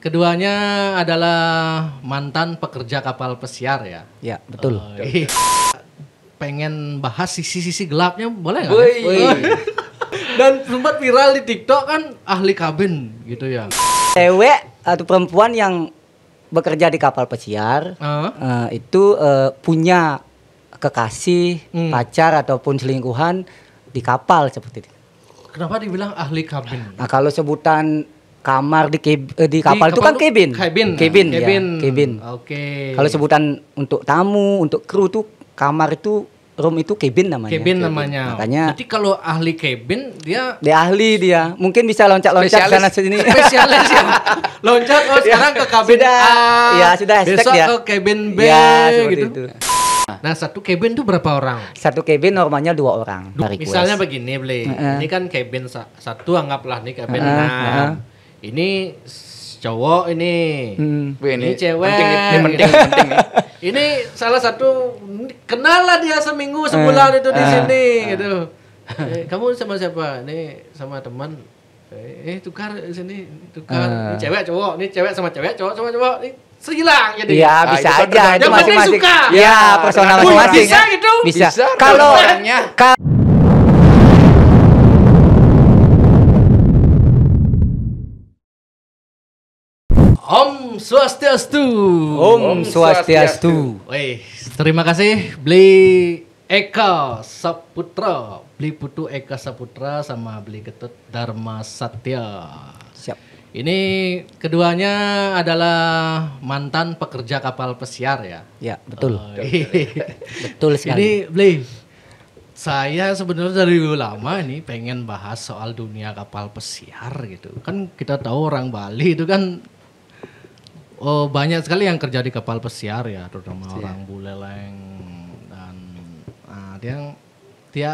Keduanya adalah mantan pekerja kapal pesiar ya. Ya, betul. Uh, Pengen bahas sisi-sisi gelapnya boleh nggak? Ya? Dan sempat viral di TikTok kan ahli kabin gitu ya. Cewek atau perempuan yang bekerja di kapal pesiar uh. Uh, itu uh, punya kekasih, hmm. pacar ataupun selingkuhan di kapal seperti itu. Kenapa dibilang ahli kabin? Nah, kalau sebutan kamar di keb, eh, di kapal itu kan cabin. Cabin. Cabin. cabin. Ya, cabin. Oke. Okay. Kalau sebutan untuk tamu, untuk kru tuh kamar itu room itu cabin namanya. Cabin, namanya. Makanya. Jadi kalau ahli cabin dia dia ahli dia. Mungkin bisa loncat-loncat sana sini. Spesialis ya. Loncat oh ya. sekarang ke kabin sudah, A. Ya, sudah besok dia. ke cabin B ya, gitu. Itu. Nah satu cabin tuh berapa orang? Satu cabin normalnya dua orang. Du Misalnya begini, Bli. Uh -uh. Ini kan cabin sa satu anggaplah nih cabin uh -uh. 6. Uh -uh ini cowok ini, hmm. ini, ini cewek, penting, ini penting, ini salah satu lah dia seminggu sebulan eh, itu di eh, sini eh. gitu. Eh, kamu sama siapa? Ini sama teman. Eh tukar di sini, tukar. Ini cewek cowok, ini cewek sama cewek, cowok sama cowok. Ini sehilang jadi. Iya, bisa bisa ah, itu kan aja. Itu masing iya, suka Iya, ya, personal masing-masing. Bisa ya. gitu. Bisa. bisa. Kalau Swastiastu. Om Swastiastu. Wih, terima kasih Beli Eka Saputra, Beli Putu Eka Saputra sama Beli Ketut Dharma Satya. Siap. Ini keduanya adalah mantan pekerja kapal pesiar ya. Ya, betul. Oh, iya. betul sekali. Ini Beli, saya sebenarnya dari lama ini pengen bahas soal dunia kapal pesiar gitu. Kan kita tahu orang Bali itu kan oh, banyak sekali yang kerja di kapal pesiar ya, terutama yeah. orang Buleleng dan nah, dia dia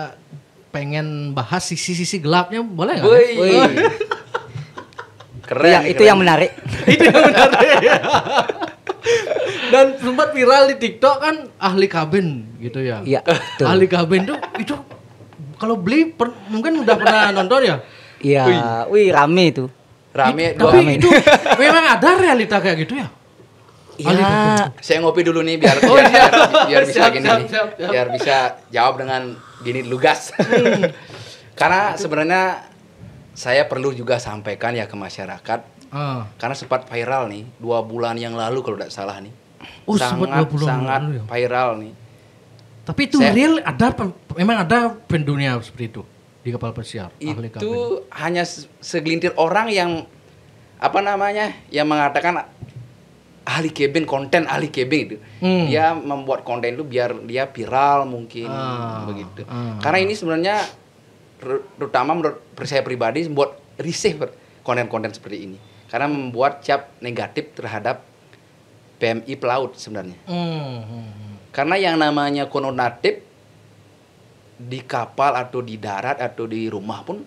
pengen bahas sisi-sisi gelapnya boleh nggak? Kan? keren, ya, keren. Itu yang menarik. itu yang menarik. Dan sempat viral di TikTok kan ahli kabin gitu ya. Iya. Ahli kabin tuh itu kalau beli per, mungkin udah pernah nonton ya? Iya, wih rame itu. Rame dua Tapi itu memang ada realita kayak gitu ya? Iya. Saya ngopi dulu nih biar oh, iya. biar, biar bisa siap, gini siap, Siap, siap. Biar bisa jawab dengan gini lugas. Hmm. Karena sebenarnya saya perlu juga sampaikan ya ke masyarakat. Uh. Karena sempat viral nih dua bulan yang lalu kalau tidak salah nih. Oh, sangat sangat lalu ya? viral nih. Tapi itu saya, real ada memang ada pendunia seperti itu. Di kapal pesiar. Itu hanya segelintir orang yang apa namanya yang mengatakan ahli kabin konten ahli kabin itu hmm. dia membuat konten itu biar dia viral mungkin ah, begitu ah, karena ini sebenarnya terutama menurut saya pribadi membuat risih konten-konten seperti ini karena membuat cap negatif terhadap PMI pelaut sebenarnya hmm, hmm, hmm. karena yang namanya konon natif di kapal atau di darat atau di rumah pun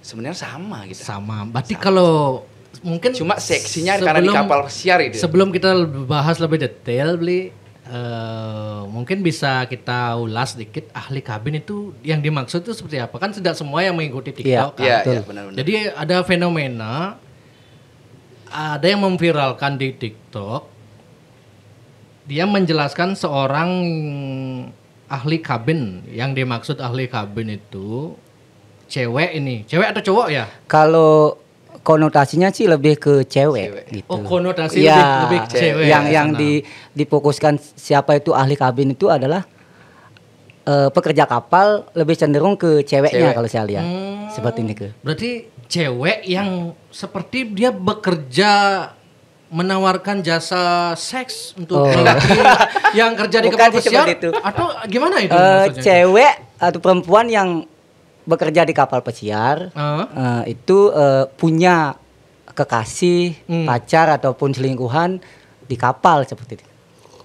sebenarnya sama gitu. Sama. Berarti kalau mungkin cuma seksinya sebelum, karena di kapal pesiar itu. Sebelum kita bahas lebih detail, beli uh, eh, mungkin bisa kita ulas sedikit ahli kabin itu yang dimaksud itu seperti apa? Kan tidak semua yang mengikuti iya, TikTok yeah, kan. Yeah, iya, iya, yeah, benar, benar. Jadi ada fenomena ada yang memviralkan di TikTok dia menjelaskan seorang ahli kabin. Yang dimaksud ahli kabin itu cewek ini, cewek atau cowok ya? Kalau konotasinya sih lebih ke cewek, cewek. gitu. Oh, konotasi ya, lebih, ke cewek. Ya? Yang yang dipokuskan nah. di dipokuskan siapa itu ahli kabin itu adalah uh, pekerja kapal lebih cenderung ke ceweknya cewek. kalau saya lihat. Hmm, Seperti ini ke. Berarti cewek yang seperti dia bekerja menawarkan jasa seks untuk oh. yang kerja di kapal pesiar itu. atau gimana itu? Uh, cewek atau perempuan yang bekerja di kapal pesiar uh. Uh, itu uh, punya kekasih, hmm. pacar ataupun selingkuhan di kapal seperti itu.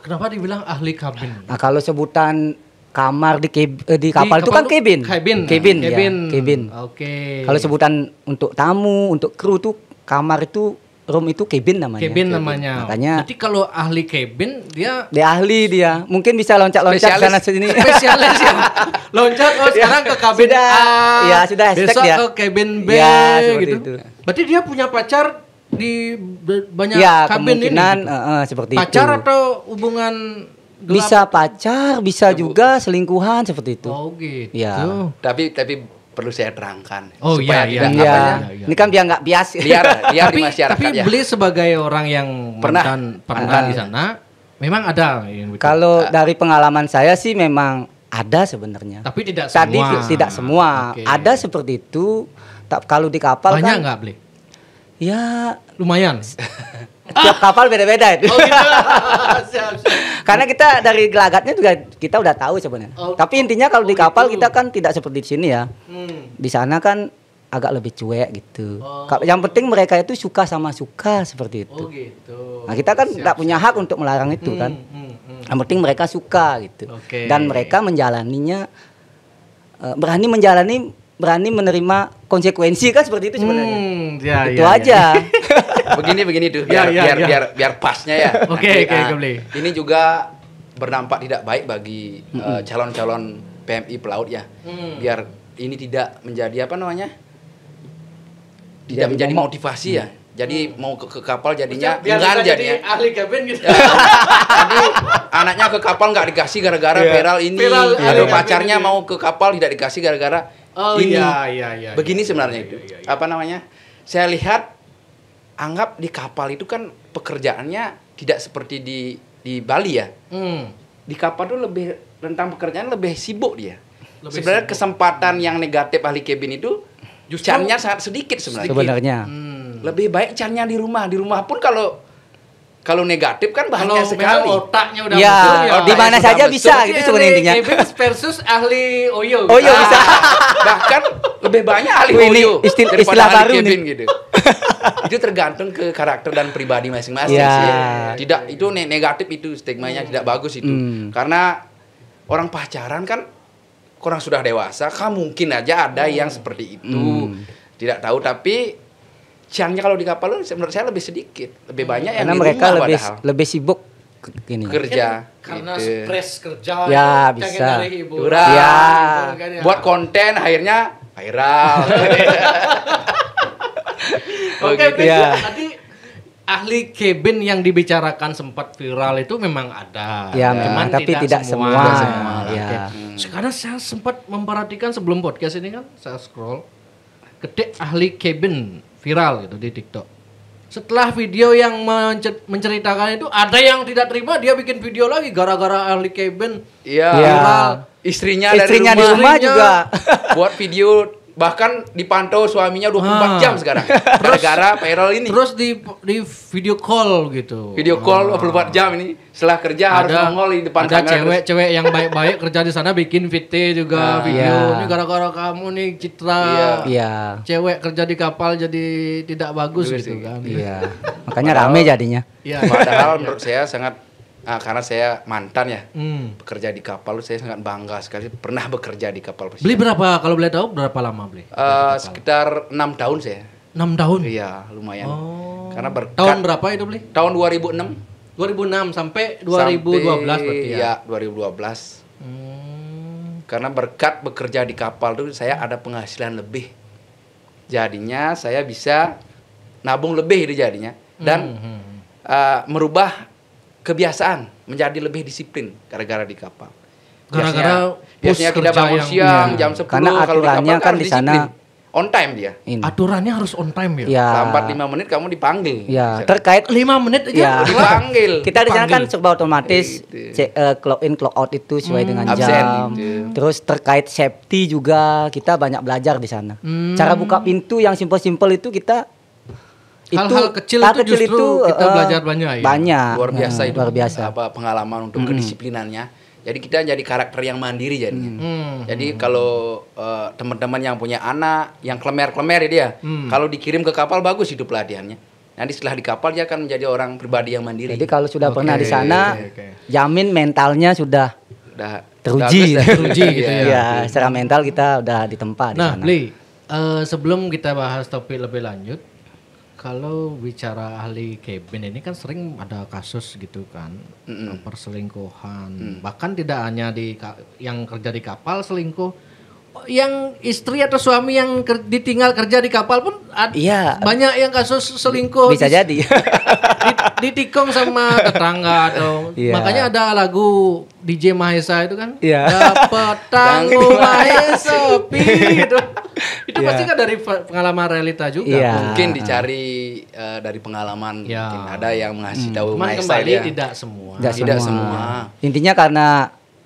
Kenapa dibilang ahli kabin? Nah, kalau sebutan kamar di keb, eh, di kapal itu kan kabin. Kabin. Ya, kabin. Kabin. Oke. Kalau sebutan untuk tamu, untuk kru tuh kamar itu room itu cabin namanya. Cabin, cabin. namanya. Makanya. Jadi kalau ahli cabin dia. Dia ahli dia. Mungkin bisa loncat-loncat sana sini. Spesialis ya. Loncat oh iya. sekarang ke cabin sudah, A. Ya sudah. Besok dia. ke cabin B. Ya, gitu. Itu. Berarti dia punya pacar di banyak ya, kabin kemungkinan, Uh, uh, seperti pacar itu. atau hubungan gelap? Bisa pacar, bisa ya, juga selingkuhan seperti itu. Oh gitu. Ya. Tapi tapi perlu saya terangkan oh iya iya. iya, iya. Iya. ya. ini iya. kan biar nggak bias biar biar tapi, di masyarakat tapi ya. beli sebagai orang yang pernah mantan, pernah uh, di sana memang ada kalau uh, dari pengalaman saya sih memang ada sebenarnya tapi tidak semua tadi tidak semua okay. ada seperti itu tak kalau di kapal banyak kan nggak beli ya lumayan tiap kapal beda-beda itu oh, gitu. siap, siap. Karena kita dari gelagatnya juga kita udah tahu sebenarnya. Oh, Tapi intinya kalau oh, di kapal gitu. kita kan tidak seperti di sini ya. Hmm. Di sana kan agak lebih cuek gitu. Oh. Yang penting mereka itu suka sama suka seperti itu. Oh gitu. Nah kita kan tidak punya hak untuk melarang itu hmm, kan. Hmm, hmm. hmm. Yang penting mereka suka gitu. Okay. Dan mereka menjalaninya eh, berani menjalani berani menerima konsekuensi kan seperti itu sebenarnya. Hmm, ya, itu ya, ya. aja. Ya. begini begini tuh biar ya, ya, biar, ya. biar biar pasnya ya. Oke oke oke. Ah, ini juga berdampak tidak baik bagi eh, calon-calon mm -hmm. uh, PMI pelaut ya. Mm. Biar ini tidak menjadi apa namanya? Tidak menjadi motivasi hmm. ya. Jadi hmm. mau ke, ke kapal jadinya biar jadinya jadi ahli kabin gitu. Ya. jadi anaknya ke kapal nggak dikasih gara-gara yeah. viral ini. Viral, yeah. pacarnya mau gitu. ke kapal tidak dikasih gara-gara oh, iya, iya, iya, iya, begini iya, sebenarnya iya, itu iya, iya. apa namanya saya lihat anggap di kapal itu kan pekerjaannya tidak seperti di di Bali ya hmm. di kapal itu lebih rentang pekerjaan lebih sibuk dia lebih sebenarnya sibuk. kesempatan hmm. yang negatif ahli kabin itu Justru, carnya sangat sedikit sebenarnya. Sebenarnya. Hmm. Lebih baik carnya di rumah. Di rumah pun kalau kalau negatif kan banyak sekali. otaknya udah ya, muncul, ya. di mana saja bisa gitu sebenarnya intinya. Ebings versus ahli Oyo. Gitu. Oyo bisa. Ah. Bahkan lebih banyak ahli ini istil istilah, istilah ahli baru Kevin, gitu. itu tergantung ke karakter dan pribadi masing-masing ya. sih. Tidak itu negatif itu stigmanya hmm. tidak bagus itu. Hmm. Karena orang pacaran kan orang sudah dewasa, kan mungkin aja ada hmm. yang seperti itu. Hmm. Tidak tahu tapi Ciangnya kalau di kapal menurut saya lebih sedikit, lebih hmm. banyak hmm. yang Karena di mereka rumah lebih padahal. lebih sibuk gini. kerja iya kan? gitu. karena gitu. stres kerja ya, ya bisa hiburan, gitu ya. Kan, ya. buat konten akhirnya viral oke okay, gitu. ya. tadi ahli cabin yang dibicarakan sempat viral itu memang ada ya, ya. Cuman tapi tidak, tidak semua, semua. Tidak semua ya. okay. hmm. sekarang saya sempat memperhatikan sebelum podcast ini kan saya scroll gede ahli cabin viral gitu di TikTok. Setelah video yang menceritakan itu ada yang tidak terima dia bikin video lagi gara-gara ahli Keben. Iya. Istrinya, istrinya dari rumah, di rumah juga buat video bahkan dipantau suaminya 24 ah. jam sekarang gara-gara viral ini terus di di video call gitu video call ah. 24 jam ini setelah kerja ada, harus nongol di depan ada cewek-cewek yang baik-baik kerja di sana bikin VT juga ah, video iya. ini gara-gara kamu nih Citra iya. iya. cewek kerja di kapal jadi tidak bagus Duh, gitu sih. kan iya makanya rame jadinya iya padahal iya. menurut saya sangat uh, karena saya mantan ya hmm. bekerja di kapal saya sangat bangga sekali pernah bekerja di kapal beli berapa kalau boleh tahu berapa lama beli uh, sekitar enam tahun saya enam tahun iya lumayan oh. karena berkat tahun berapa itu beli tahun 2006 2006 sampai 2012 sampai, berarti ya, iya, ribu 2012 hmm. karena berkat bekerja di kapal itu saya ada penghasilan lebih jadinya saya bisa nabung lebih itu jadinya dan hmm. Uh, merubah kebiasaan menjadi lebih disiplin gara-gara di kapal. Gara-gara biasanya, tidak bangun siang iya. jam 10 karena aturannya kalau kan, di sana on time dia. Ini. Aturannya harus on time ya. ya. Lambat 5 menit kamu dipanggil. Ya, terkait 5 menit aja ya. dipanggil. Kita di sana kan serba otomatis iya, gitu. cek, uh, eh, clock in clock out itu sesuai hmm. dengan jam. Gitu. Terus terkait safety juga kita banyak belajar di sana. Hmm. Cara buka pintu yang simpel-simpel itu kita hal-hal kecil itu kecil justru itu, kita uh, belajar banyak ya. Banyak. Luar biasa hmm, itu. Luar biasa. Apa pengalaman untuk hmm. kedisiplinannya. Jadi kita jadi karakter yang mandiri jadinya. Hmm. Jadi hmm. kalau uh, teman-teman yang punya anak yang klemer-klemer ya dia, hmm. kalau dikirim ke kapal bagus hidup latihannya. Nanti setelah di kapal dia akan menjadi orang pribadi yang mandiri. Jadi kalau sudah okay. pernah di sana, okay, jamin mentalnya sudah sudah teruji, teruji gitu ya. ya. Secara mental kita udah ditempa nah, di sana. Nah, Bli, uh, eh, sebelum kita bahas topik lebih lanjut, kalau bicara ahli cabin ini kan sering ada kasus gitu kan mm -mm. perselingkuhan mm. bahkan tidak hanya di yang kerja di kapal selingkuh yang istri atau suami yang ker ditinggal kerja di kapal pun yeah. banyak yang kasus selingkuh bisa jadi ditikung sama tetangga dong yeah. makanya ada lagu DJ Mahesa itu kan yeah. dapat tanggung Mahesa gitu itu yeah. pasti iya. kan dari pengalaman realita juga yeah. mungkin dicari uh, dari pengalaman yeah. mungkin ada yang ngasih hmm. tahu Mahesa kembali ya. tidak semua tidak, tidak semua. semua intinya karena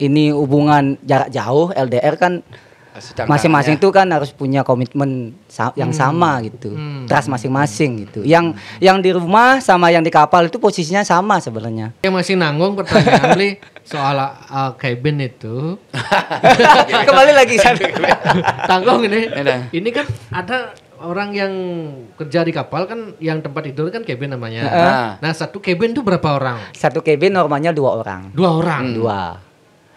ini hubungan jarak jauh LDR kan masing-masing itu kan harus punya komitmen yang hmm. sama gitu hmm. trust masing-masing gitu yang yang di rumah sama yang di kapal itu posisinya sama sebenarnya yang masih nanggung pertanyaan Li soal uh, cabin itu kembali lagi tanggung ini ini kan ada orang yang kerja di kapal kan yang tempat tidur kan cabin namanya. Uh. Nah, satu cabin itu berapa orang? Satu cabin normalnya dua orang. Dua orang. Hmm. Dua.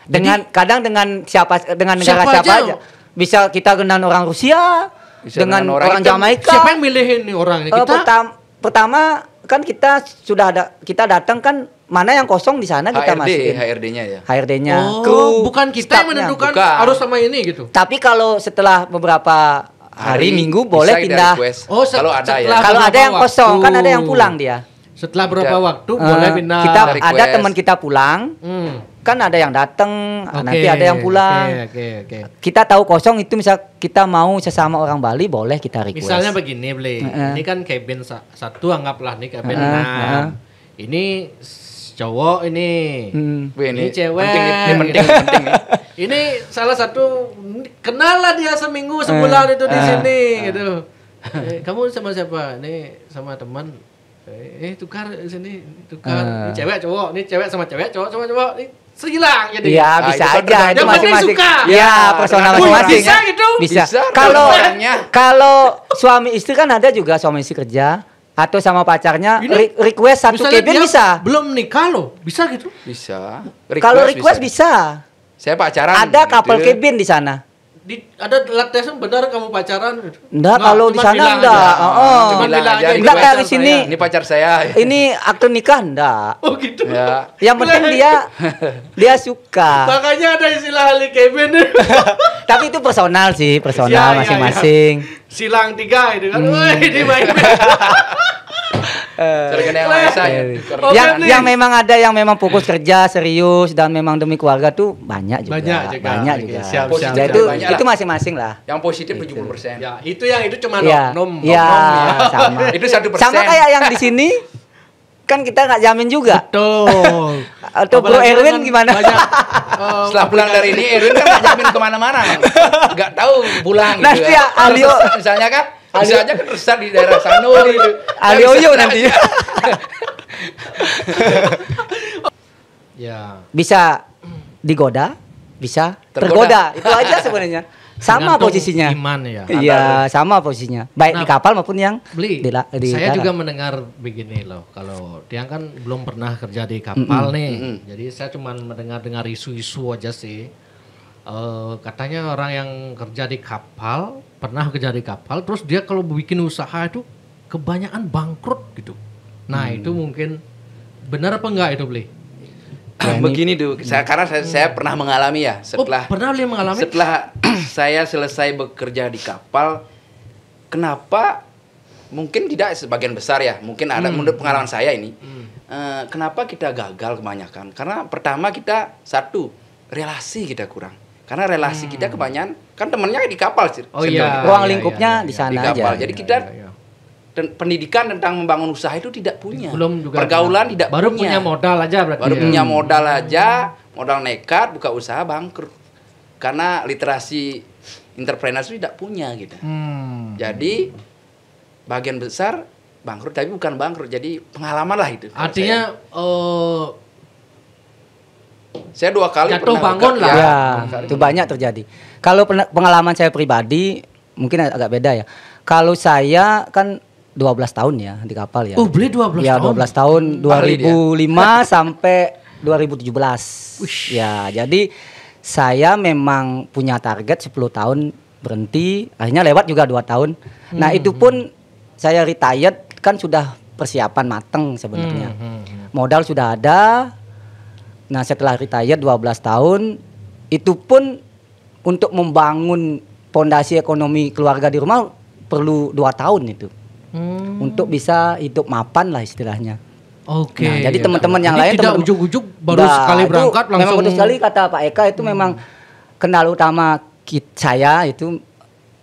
Dengan Jadi, kadang dengan siapa dengan negara siapa, siapa aja. aja. Bisa kita dengan orang Rusia, bisa dengan, orang, orang Jamaika. Siapa yang milih ini orang ini? Eh, kita pertama, pertama kan kita sudah ada kita datang kan mana yang kosong di sana kita HRD, masukin. HRD-nya ya. HRD-nya. Oh, Kru, bukan kita yang menentukan bukan. harus sama ini gitu. Tapi kalau setelah beberapa hari, hari Minggu boleh pindah. Oh, se- kalau ada ya. Kalau ada yang waktu. kosong kan ada yang pulang dia. Setelah berapa ya. waktu uh, boleh pindah. Kita ada teman kita pulang. Hmm kan ada yang datang, okay, ah, nanti ada yang pulang. Okay, okay, okay. Kita tahu kosong itu misal kita mau sesama orang Bali boleh kita request. Misalnya begini, Bli. Uh, ini kan cabin satu anggaplah nih cabin uh, enam. Uh. Ini cowok ini. Hmm. Ini, ini cewek. Penting, ini penting, penting. ini salah satu kenal lah dia seminggu sebulan uh, itu di uh, sini uh. gitu. Eh, kamu sama siapa? Ini sama teman Eh, eh tukar sini tukar uh. Ah. ini cewek cowok ini cewek sama cewek cowok sama cowok ini sehilang jadi ya nah, bisa itu aja itu masing-masing suka. ya, ya personal masing-masing bisa gitu bisa, kalau kalau suami istri kan ada juga suami istri kerja atau sama pacarnya ini, request satu cabin bisa belum nikah lo bisa gitu bisa kalau request bisa, bisa. saya pacaran ada couple gitu. cabin di sana di ada tesnya benar kamu pacaran? Enggak, nah, kalau di sana enggak. Aja. Oh, Enggak kayak di sini. Ini pacar saya. Ini akte nikah enggak. Oh gitu. Ya. ya yang penting dia dia suka. Makanya ada istilah Ali Kevin. Tapi itu personal sih, personal masing-masing. Ya, ya, ya. Silang tiga itu kan. Hmm. Woi, ini main. Uh, yang Yang memang ada yang memang fokus kerja serius dan memang demi keluarga tuh banyak juga. Banyak juga. Banyak juga. Siap, siap, siap, itu itu masing-masing lah. Yang positif gitu. tujuh puluh persen. Ya itu yang itu cuma ya. nom iya, Ya, sama. itu satu persen. Sama kayak yang di sini kan kita nggak jamin juga. Betul. Atau Bro Erwin gimana? Banyak, eh, Setelah pulang dari ini Erwin kan nggak jamin kemana-mana. Nggak tahu pulang. Nanti gitu ya. Alio misalnya kan bisa aja kan besar di daerah Sanur gitu. Alioyo nanti. ya. Bisa digoda, bisa tergoda. tergoda. Itu aja sebenarnya. Sama posisinya. Iman ya. Iya, sama posisinya. Baik nah, di kapal maupun yang beli. Di, saya darat. juga mendengar begini loh, kalau dia kan belum pernah kerja di kapal mm -mm, nih. Mm -mm. Jadi saya cuman mendengar-dengar isu-isu aja sih uh, katanya orang yang kerja di kapal pernah kerja di kapal terus dia kalau bikin usaha itu kebanyakan bangkrut gitu nah hmm. itu mungkin benar apa enggak itu beli nah, begini tuh saya, hmm. karena saya, saya pernah mengalami ya oh, setelah oh, pernah beli mengalami setelah saya selesai bekerja di kapal kenapa mungkin tidak sebagian besar ya mungkin ada hmm. menurut pengalaman saya ini hmm. uh, kenapa kita gagal kebanyakan karena pertama kita satu relasi kita kurang karena relasi hmm. kita kebanyakan kan temennya di kapal sih. Oh iya. Ruang iya, lingkupnya iya, iya, di sana di kapal. aja. Jadi kita iya, iya, iya, dan pendidikan tentang membangun usaha itu tidak punya. Belum juga. Pergaulan tidak baru punya. punya modal aja berarti. Baru iya. punya modal aja, modal nekat buka usaha bangkrut. Karena literasi entrepreneur itu tidak punya gitu. Hmm. Jadi bagian besar bangkrut tapi bukan bangkrut. Jadi pengalaman lah itu. Artinya saya. uh, saya dua kali jatuh bangun lah. Ya, ya itu banyak terjadi. Kalau pengalaman saya pribadi mungkin agak beda ya. Kalau saya kan 12 tahun ya di kapal ya. Oh, beli 12 ya, tahun. Ya, 12 tahun 2005 sampai 2017. Ush. Ya, jadi saya memang punya target 10 tahun berhenti, akhirnya lewat juga 2 tahun. Nah, hmm. Nah, itu hmm, pun hmm. saya retired kan sudah persiapan mateng sebenarnya. Hmm. hmm Modal sudah ada, Nah setelah retire 12 tahun itu pun untuk membangun pondasi ekonomi keluarga di rumah perlu dua tahun itu hmm. untuk bisa hidup mapan lah istilahnya. Oke. Okay, nah, jadi ya, teman-teman yang lain tidak ujuk-ujuk baru bah, sekali berangkat langsung. Memang sekali kata Pak Eka itu hmm. memang kenal utama kita, saya itu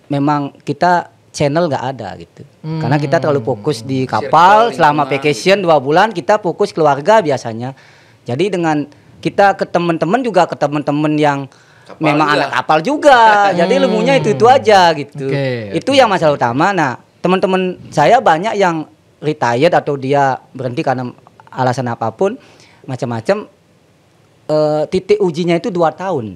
memang kita channel nggak ada gitu. Hmm. Karena kita terlalu hmm. fokus di kapal selama vacation dua bulan kita fokus keluarga biasanya. Jadi dengan kita ke teman-teman juga ke teman-teman yang kapal memang juga. anak kapal juga. Jadi hmm. ilmunya itu itu aja gitu. Okay, itu yang masalah utama. Nah teman-teman saya banyak yang retired atau dia berhenti karena alasan apapun macam-macam. E, titik ujinya itu dua tahun.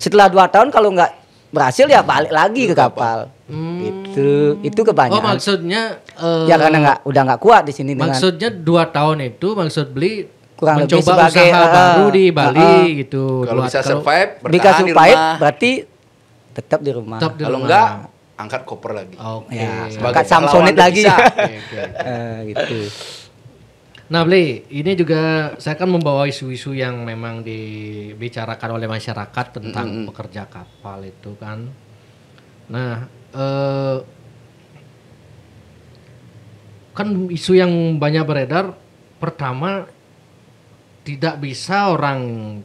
Setelah dua tahun kalau nggak berhasil ya balik lagi ke kapal. Hmm. Gitu. Itu itu oh, kebanyakan. Oh maksudnya uh, ya karena eh, nggak udah nggak kuat di sini. Maksudnya dengan, dua tahun itu maksud beli kurang mencoba lebih sebagai usaha uh, baru di eh, Bali uh, gitu. Kalau bisa survive, bertahan di rumah. berarti tetap di rumah. Tetap di kalau rumah. enggak angkat koper lagi. Oke. Okay. Ya, angkat Samsonite lagi. Bisa. uh, gitu. Nah, Bli, ini juga saya akan membawa isu-isu yang memang dibicarakan oleh masyarakat tentang mm -hmm. pekerja kapal itu kan. Nah, eh, kan isu yang banyak beredar pertama tidak bisa orang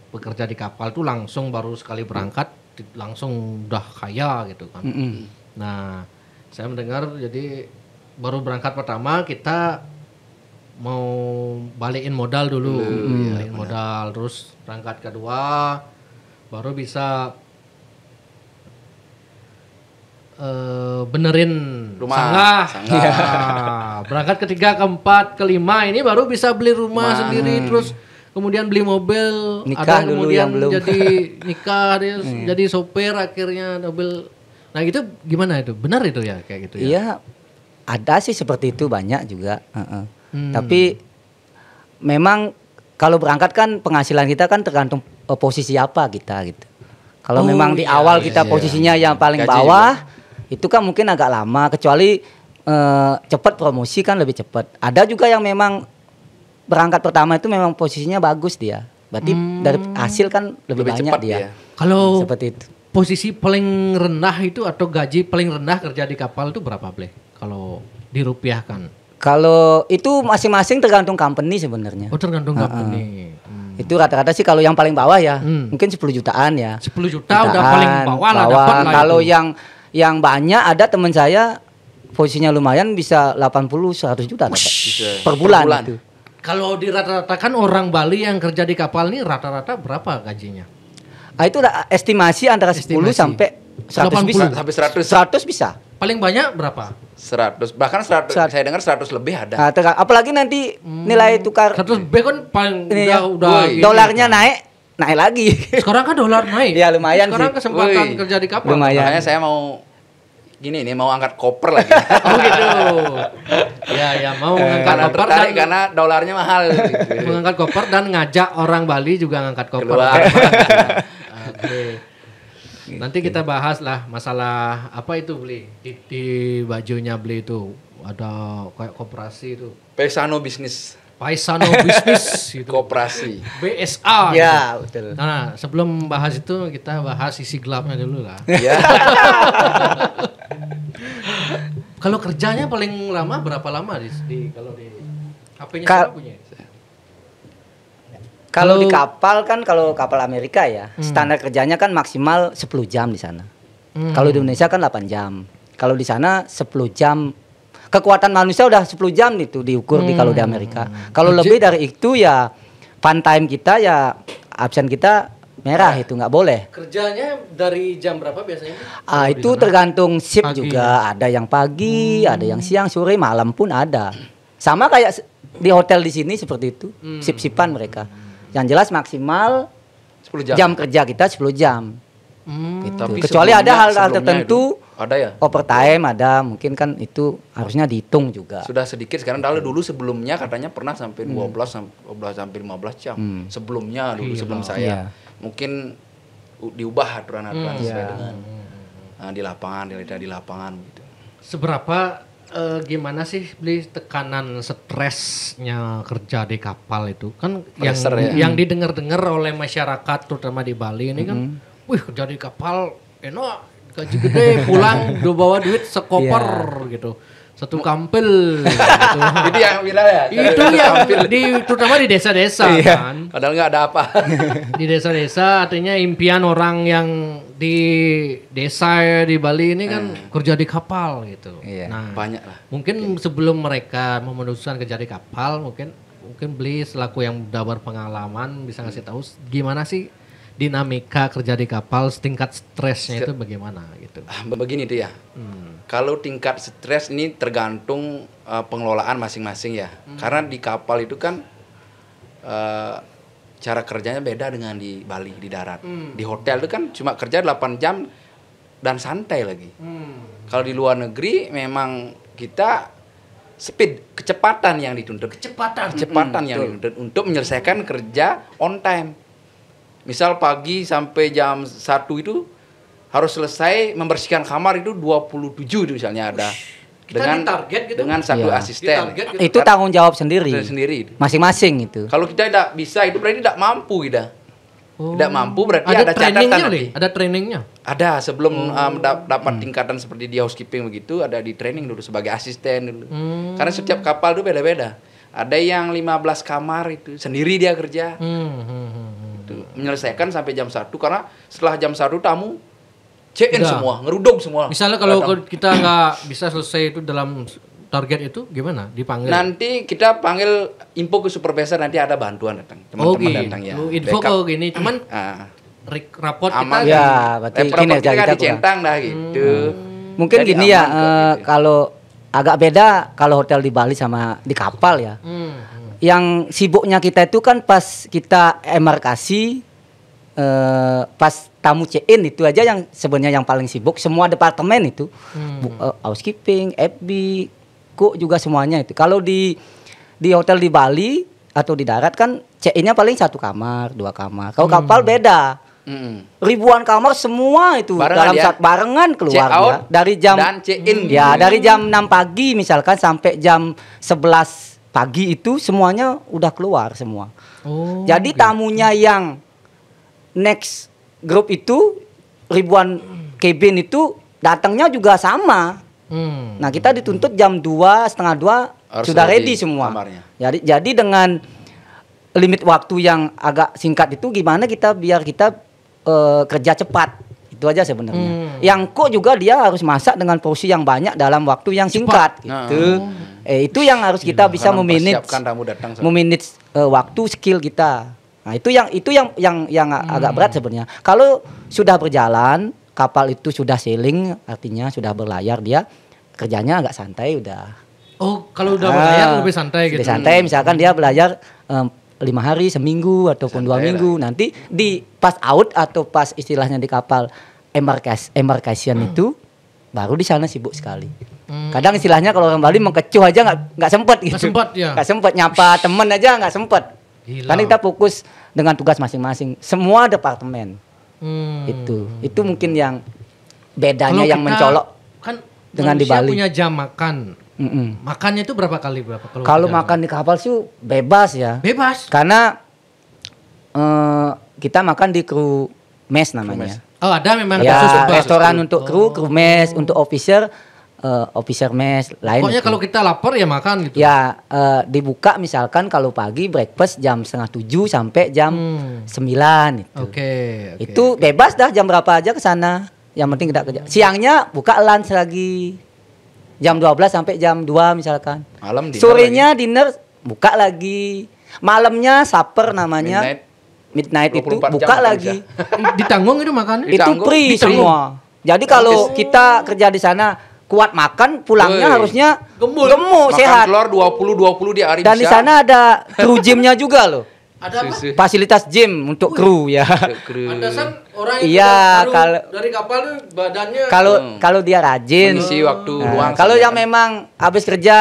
bekerja di kapal tuh langsung baru sekali berangkat langsung udah kaya gitu kan. -hmm. Nah, saya mendengar jadi baru berangkat pertama kita mau balikin modal dulu, mm, -hmm. balikin -hmm. modal, terus berangkat kedua baru bisa uh, benerin rumah sanggah. sanggah. Nah, berangkat ketiga, keempat, kelima ini baru bisa beli rumah rumah. sendiri terus kemudian beli mobil, nikah ada dulu kemudian yang belum. jadi nikah, dia hmm. jadi sopir akhirnya mobil. Nah itu gimana itu? Benar itu ya kayak gitu ya? Iya, ada sih seperti itu banyak juga. Uh -uh. Hmm. Tapi memang kalau berangkat kan penghasilan kita kan tergantung uh, posisi apa kita gitu. Kalau oh, memang iya, di awal iya, kita iya, posisinya iya. yang paling Gaji bawah, juga. itu kan mungkin agak lama. Kecuali uh, eh, cepat promosi kan lebih cepat. Ada juga yang memang berangkat pertama itu memang posisinya bagus dia. Berarti hmm. dari hasil kan lebih, lebih banyak dia. dia. Kalau hmm, seperti itu. Posisi paling rendah itu atau gaji paling rendah kerja di kapal itu berapa, bleh? Kalau dirupiahkan. Kalau itu masing-masing tergantung company sebenarnya. Oh, tergantung uh -uh. company. Hmm. Itu rata-rata sih kalau yang paling bawah ya, hmm. mungkin 10 jutaan ya. 10 juta jutaan, udah paling bawah, lah bawah. lah Kalau yang yang banyak ada teman saya posisinya lumayan bisa 80 100 juta Wish, per bulan, per bulan. Itu. Kalau dirata-ratakan orang Bali yang kerja di kapal ini rata-rata berapa gajinya? Ah, itu udah estimasi antara estimasi. 10 sampai 100 80. bisa. Sampai 100. 100 bisa. Paling banyak berapa? 100. Bahkan 100, 100. saya dengar 100 lebih ada. Nah, apalagi nanti hmm. nilai tukar 100 B kan paling ini iya. udah, ya, udah woy, dolarnya ini. naik naik lagi. Sekarang kan dolar naik. ya lumayan Sekarang sih. kesempatan woy. kerja di kapal. Lumayan. Makanya saya mau gini ini mau angkat koper lagi. oh gitu. ya ya mau mengangkat eh, koper dan karena dolarnya mahal. Gitu. mengangkat koper dan ngajak orang Bali juga ngangkat koper. Oke. Okay. Nanti gitu. kita bahas lah masalah apa itu beli di, di bajunya beli itu ada kayak koperasi itu. Pesano bisnis. Paisano Bisnis gitu. Koperasi. BSA. Ya, gitu. betul. Nah, sebelum bahas itu kita bahas sisi gelapnya dulu lah. Iya. kalau kerjanya paling lama berapa lama di, di kalau di HP-nya Ka punya? Kalau di kapal kan kalau kapal Amerika ya, hmm. standar kerjanya kan maksimal 10 jam di sana. Hmm. Kalau di Indonesia kan 8 jam. Kalau di sana 10 jam kekuatan manusia udah 10 jam itu diukur hmm. di kalau di hmm. Amerika. Kalau lebih dari itu ya fun time kita ya absen kita merah nah, itu nggak boleh. Kerjanya dari jam berapa biasanya? Ah itu tergantung shift pagi. juga. Ada yang pagi, hmm. ada yang siang, sore, malam pun ada. Sama kayak di hotel di sini seperti itu, hmm. sip-sipan mereka. Yang jelas maksimal 10 jam. jam kerja kita 10 jam. Hmm. Gitu. Tapi Kecuali ada hal, hal tertentu itu, ada ya overtime ada mungkin kan itu harusnya dihitung juga. Sudah sedikit sekarang kalau gitu. dulu sebelumnya katanya pernah sampai 12 hmm. sampai sampai 15 jam. Hmm. Sebelumnya dulu iya. sebelum saya. Iya. Mungkin diubah aturan-aturan hmm. sesuai iya. dengan eh, di lapangan di, di lapangan gitu. Seberapa uh, gimana sih beli tekanan stresnya kerja di kapal itu kan Pressure, yang ya? yang didengar-dengar oleh masyarakat terutama di Bali ini kan -hmm. kan wih kerja di kapal enak gaji gede pulang udah bawa duit sekoper yeah. gitu satu kampil, gitu. itu yang bilang ya itu yang iya. di terutama di desa-desa yeah. kan padahal nggak ada apa di desa-desa artinya impian orang yang di desa ya, di Bali ini kan hmm. kerja di kapal gitu iya, nah banyak lah mungkin sebelum mereka memutuskan kerja di kapal mungkin mungkin beli selaku yang udah berpengalaman bisa ngasih tahu gimana sih dinamika kerja di kapal, tingkat stresnya itu bagaimana gitu? Ah, begini dia, ya. hmm. kalau tingkat stres ini tergantung uh, pengelolaan masing-masing ya, hmm. karena di kapal itu kan uh, cara kerjanya beda dengan di Bali di darat, hmm. di hotel itu kan cuma kerja 8 jam dan santai lagi. Hmm. Kalau di luar negeri memang kita speed kecepatan yang dituntut kecepatan kecepatan mm -hmm, yang dituntut untuk menyelesaikan kerja on time Misal pagi sampai jam 1 itu harus selesai membersihkan kamar itu 27 itu misalnya ada. Ush. Kita dengan target gitu. dengan satu iya. asisten. Gitu. Itu kan. tanggung jawab sendiri. Sendiri. Masing-masing itu. Kalau kita tidak bisa itu berarti tidak mampu kita. Oh. Tidak mampu berarti ada, ada catatan Ada trainingnya. Ada sebelum oh. um, dapat hmm. tingkatan seperti di housekeeping begitu ada di training dulu sebagai asisten dulu. Hmm. Karena setiap kapal itu beda-beda. Ada yang 15 kamar itu sendiri dia kerja. Hmm. Hmm. hmm gitu menyelesaikan sampai jam satu karena setelah jam satu tamu check in semua ngerudung semua misalnya kalau datang. kita nggak bisa selesai itu dalam target itu gimana dipanggil nanti kita panggil info ke supervisor nanti ada bantuan datang teman-teman okay. Oh, gitu. datang ya oh, info ke gini cuman ah. rapot kita kan- ya betul kinerja eh, ya, kita, kita dicentang dah hmm. gitu hmm. mungkin Jadi gini ya uh, kalau agak beda kalau hotel di Bali sama di kapal ya hmm yang sibuknya kita itu kan pas kita embarkasi uh, pas tamu check-in itu aja yang sebenarnya yang paling sibuk semua departemen itu hmm. uh, housekeeping, FB, kok juga semuanya itu. Kalau di di hotel di Bali atau di darat kan check-innya paling satu kamar, dua kamar. Kalau hmm. kapal beda. Hmm. Ribuan kamar semua itu barengan dalam ya? saat barengan keluar dari jam dan Ya, dari jam 6 pagi misalkan sampai jam 11 pagi itu semuanya udah keluar semua. Oh. Jadi okay. tamunya yang next grup itu ribuan kebin itu datangnya juga sama. Hmm. Nah kita dituntut jam dua setengah dua sudah ready, ready semua. Jadi jadi dengan limit waktu yang agak singkat itu gimana kita biar kita uh, kerja cepat. Itu aja sebenarnya. Hmm. Yang kok juga dia harus masak dengan porsi yang banyak dalam waktu yang singkat Cepat. Nah. gitu. Nah. Eh itu yang harus kita Gila, bisa memanage tamu uh, eh, waktu skill kita. Nah, itu yang itu yang yang yang hmm. agak berat sebenarnya. Kalau sudah berjalan, kapal itu sudah sailing artinya sudah berlayar dia kerjanya agak santai udah. Oh, kalau udah ah, berlayar uh, lebih santai gitu. Lebih santai misalkan dia belajar um, eh, lima hari seminggu ataupun santai dua minggu nanti di pas out atau pas istilahnya di kapal embarkas embarkasian hmm. itu baru di sana sibuk sekali. Hmm. Kadang istilahnya kalau orang Bali mengkecuh aja nggak nggak sempat gitu. sempat ya. Gak sempat nyapa temen aja nggak sempat. Karena kita fokus dengan tugas masing-masing. Semua departemen. Hmm. Itu itu mungkin yang bedanya kalau yang kita, mencolok kan dengan di Bali. punya jam makan. Mm -mm. Makannya itu berapa kali berapa kalau Kalau makan di kapal sih bebas ya. Bebas. Karena uh, kita makan di kru mes namanya. Kru mes. Oh ada memang ya, khusus bar. restoran khusus. Oh. untuk kru, kru mes, untuk officer, uh, officer mes, lain. Pokoknya itu. kalau kita lapar ya makan gitu. Ya uh, dibuka misalkan kalau pagi breakfast jam setengah tujuh sampai jam hmm. sembilan itu. Oke. Okay, okay, itu okay. bebas dah jam berapa aja ke sana. Yang penting tidak kerja. Siangnya buka lunch lagi jam 12 sampai jam 2 misalkan. Malam dinner. Sorenya lagi. dinner buka lagi. Malamnya supper namanya. Midnight midnight itu buka lagi. Ditanggung itu makannya? Itu free semua. Jadi kalau kita kerja di sana kuat makan pulangnya Wey. harusnya gemuk, gemuk makan sehat. puluh 20 20 di hari Dan di sana ada kru gymnya juga loh. Ada apa? Fasilitas gym untuk Wey. kru ya. orang iya kalau dari kapal badannya kalau hmm. kalau dia rajin sih waktu nah, luang. Kalau yang memang habis kerja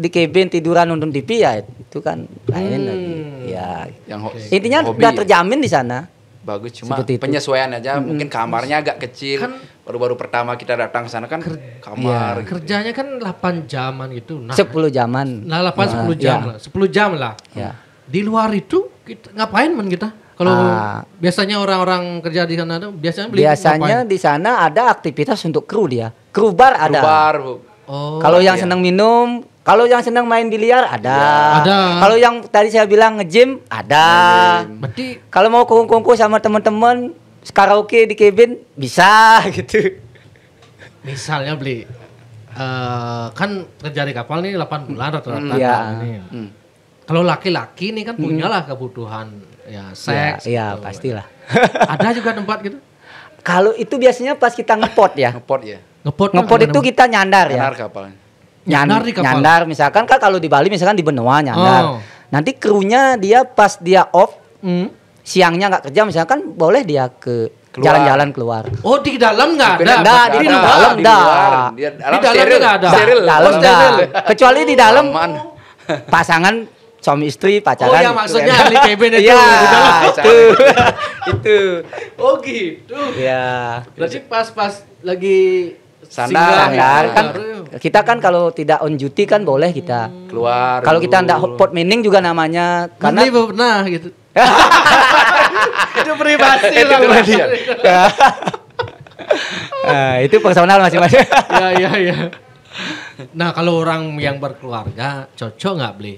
di cabin tiduran nonton TV ya itu kan lain hmm. lagi. Ya. Yang okay. intinya hobi udah terjamin di sana. Bagus cuma Seperti itu. penyesuaian aja hmm. mungkin kamarnya agak kecil. Kan baru-baru pertama kita datang ke sana kan Ker kamar. Ya. Gitu. Kerjanya kan 8 jaman gitu. Nah, 10 jaman. Nah, 8 10 jam ya. lah. 10 jam lah. Ya. Di luar itu kita ngapain men kita? Kalau ah. biasanya orang-orang kerja di sana biasanya beli Biasanya di sana ada aktivitas untuk kru dia. Kru bar ada. Kru bar. Oh, Kalau yang iya. senang minum kalau yang senang main di liar ada. Ya, ada. Kalau yang tadi saya bilang nge-gym ada. Berarti kalau mau kongko sama teman-teman karaoke di cabin bisa gitu. Misalnya beli uh, kan kerja di kapal nih 8 bulan rata-rata hmm, ya. Hmm. Kalau laki-laki nih kan hmm. lah kebutuhan ya seks. Ya, ya gitu. ya pastilah. ada juga tempat gitu. Kalau itu biasanya pas kita ngepot ya. ngepot ya. Ngepot, ngepot kan? itu kita nyandar, nyandar ya. Nyandar kapalnya nyandar, di nyandar misalkan kan kalau di Bali misalkan di benua nyandar. Oh. Nanti krunya dia pas dia off hmm. siangnya nggak kerja misalkan boleh dia ke jalan-jalan keluar. Oh di dalam nggak ada? Nggak di, dalam nggak ada. Di dalam nggak ada. Steril. Dalam oh, steril. Kecuali di dalam oh, pasangan suami istri pacaran. Oh ya maksudnya ahli cabin itu. Iya itu. itu. Oh gitu. Iya. Berarti pas-pas lagi sandar, sandar ya. kan kita kan kalau tidak on duty kan boleh kita hmm. keluar. Kalau kita tidak pot mining juga namanya karena belum pernah gitu. itu privasi eh, itu lah. Itu nah, eh, itu personal masing-masing. ya ya ya. Nah kalau orang yang berkeluarga cocok nggak beli?